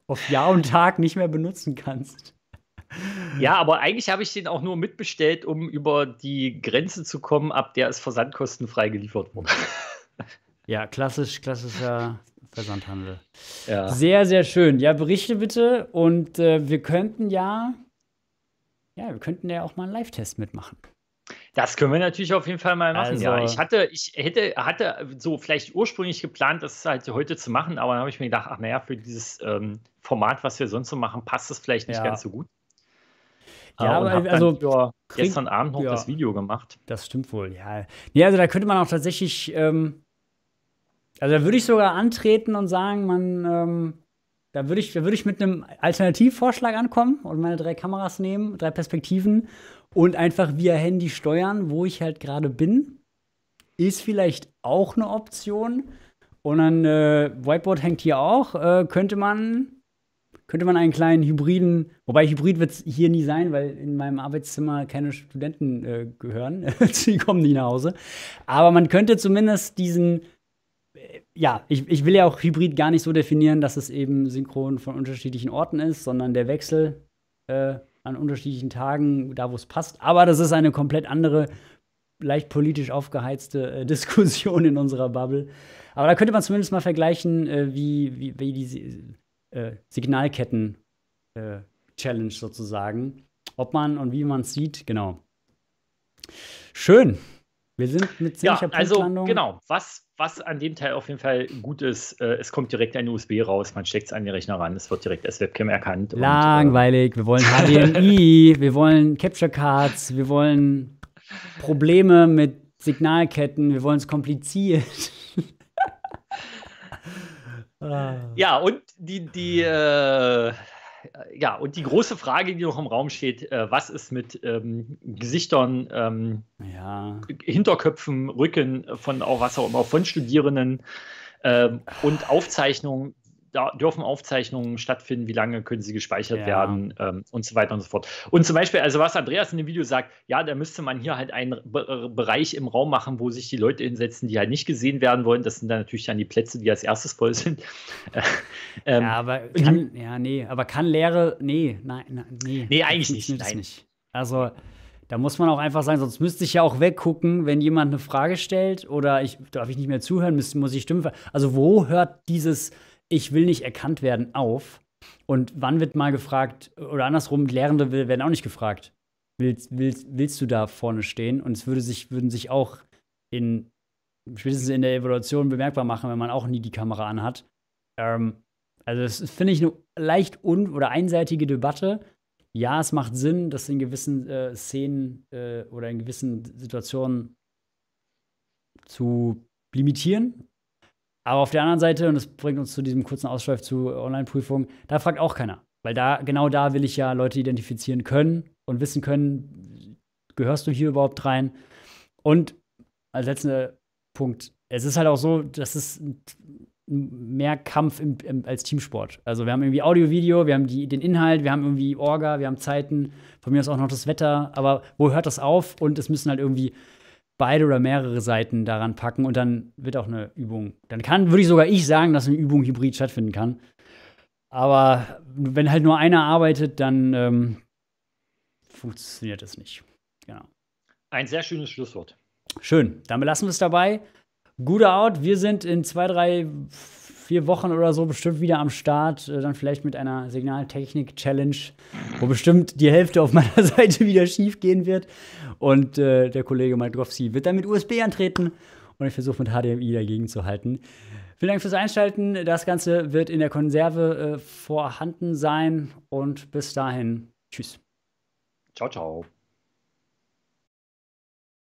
auf Jahr und Tag nicht mehr benutzen kannst. Ja, aber eigentlich habe ich den auch nur mitbestellt, um über die Grenze zu kommen, ab der es versandkostenfrei geliefert wurde. [laughs] Ja, klassisch, klassischer Versandhandel. Ja. Sehr, sehr schön. Ja, berichte bitte. Und äh, wir könnten ja, ja, wir könnten ja auch mal einen Live-Test mitmachen. Das können wir natürlich auf jeden Fall mal machen. Also, ja, ich hatte, ich hätte, hatte so vielleicht ursprünglich geplant, das halt heute zu machen, aber dann habe ich mir gedacht, ach naja, für dieses ähm, Format, was wir sonst so machen, passt das vielleicht nicht ja. ganz so gut. Ja, aber also gestern Abend noch ja, das Video gemacht. Das stimmt wohl, ja. Nee, also da könnte man auch tatsächlich, ähm, also da würde ich sogar antreten und sagen, man, ähm, da würde ich, würd ich mit einem Alternativvorschlag ankommen und meine drei Kameras nehmen, drei Perspektiven und einfach via Handy steuern, wo ich halt gerade bin. Ist vielleicht auch eine Option. Und dann äh, Whiteboard hängt hier auch. Äh, könnte man könnte man einen kleinen hybriden, wobei Hybrid wird es hier nie sein, weil in meinem Arbeitszimmer keine Studenten äh, gehören, [laughs] Sie kommen nie nach Hause. Aber man könnte zumindest diesen, äh, ja, ich, ich will ja auch Hybrid gar nicht so definieren, dass es eben synchron von unterschiedlichen Orten ist, sondern der Wechsel äh, an unterschiedlichen Tagen, da wo es passt. Aber das ist eine komplett andere leicht politisch aufgeheizte äh, [laughs] Diskussion in unserer Bubble. Aber da könnte man zumindest mal vergleichen, äh, wie, wie, wie, die Signalketten-Challenge äh, äh sozusagen. Ob man und wie man es sieht, genau. Schön. Wir sind mit ziemlicher ja, also genau, was, was an dem Teil auf jeden Fall gut ist, äh, es kommt direkt ein USB raus, man steckt es an den Rechner ran, es wird direkt als Webcam erkannt. Langweilig, und, äh, wir wollen HDMI, [laughs] wir wollen Capture Cards, wir wollen Probleme mit Signalketten, wir wollen es kompliziert. Ah. Ja, und die, die, äh, ja, und die große Frage, die noch im Raum steht, äh, was ist mit ähm, Gesichtern, ähm, ja. Hinterköpfen, Rücken von auch was auch immer, von Studierenden ähm, und Aufzeichnungen da dürfen Aufzeichnungen stattfinden, wie lange können sie gespeichert ja. werden ähm, und so weiter und so fort. Und zum Beispiel, also was Andreas in dem Video sagt, ja, da müsste man hier halt einen Be äh, Bereich im Raum machen, wo sich die Leute hinsetzen, die halt nicht gesehen werden wollen. Das sind dann natürlich dann die Plätze, die als erstes voll sind. [laughs] Äh, ähm, ja, aber kann, ja, nee, aber kann Lehre, nee, nein, nein nee. Nee, eigentlich nicht. Nein. nicht. Also, da muss man auch einfach sagen, sonst müsste ich ja auch weggucken, wenn jemand eine Frage stellt oder ich darf ich nicht mehr zuhören, muss, muss ich stimmen. Also, wo hört dieses ich will nicht erkannt werden auf. Und wann wird mal gefragt, oder andersrum, Lehrende werden auch nicht gefragt, willst, willst, willst du da vorne stehen? Und es würde sich, würden sich auch in, spätestens in der Evaluation bemerkbar machen, wenn man auch nie die Kamera anhat. Ähm, also, das finde ich eine leicht un- oder einseitige Debatte. Ja, es macht Sinn, dass in gewissen äh, Szenen äh, oder in gewissen Situationen zu limitieren aber auf der anderen Seite, und das bringt uns zu diesem kurzen Ausschweif zu Online-Prüfungen, da fragt auch keiner. Weil da, genau da will ich ja Leute identifizieren können und wissen können, gehörst du hier überhaupt rein? Und als letzter Punkt, es ist halt auch so, das ist mehr Kampf im, im, als Teamsport. Also wir haben irgendwie Audio, Video, wir haben die, den Inhalt, wir haben irgendwie Orga, wir haben Zeiten, von mir aus auch noch das Wetter, aber wo hört das auf? Und es müssen halt irgendwie beide oder mehrere Seiten daran packen und dann wird auch eine Übung. Dann kann, würde ich sogar ich sagen, dass eine Übung hybrid stattfinden kann. Aber wenn halt nur einer arbeitet, dann ähm, funktioniert es nicht. Genau. Ein sehr schönes Schlusswort. Schön. Dann belassen wir es dabei. Gute Out. Wir sind in zwei, drei vier Wochen oder so bestimmt wieder am Start. Äh, dann vielleicht mit einer Signaltechnik-Challenge, wo bestimmt die Hälfte auf [laughs] meiner Seite wieder schief gehen wird. Und äh, der Kollege Malkowski wird dann mit USB antreten und ich versuche mit HDMI dagegen zu halten. Vielen Dank fürs Einschalten. Das Ganze wird in der Konserve äh, vorhanden sein und bis dahin. Tschüss. Ciao, ciao.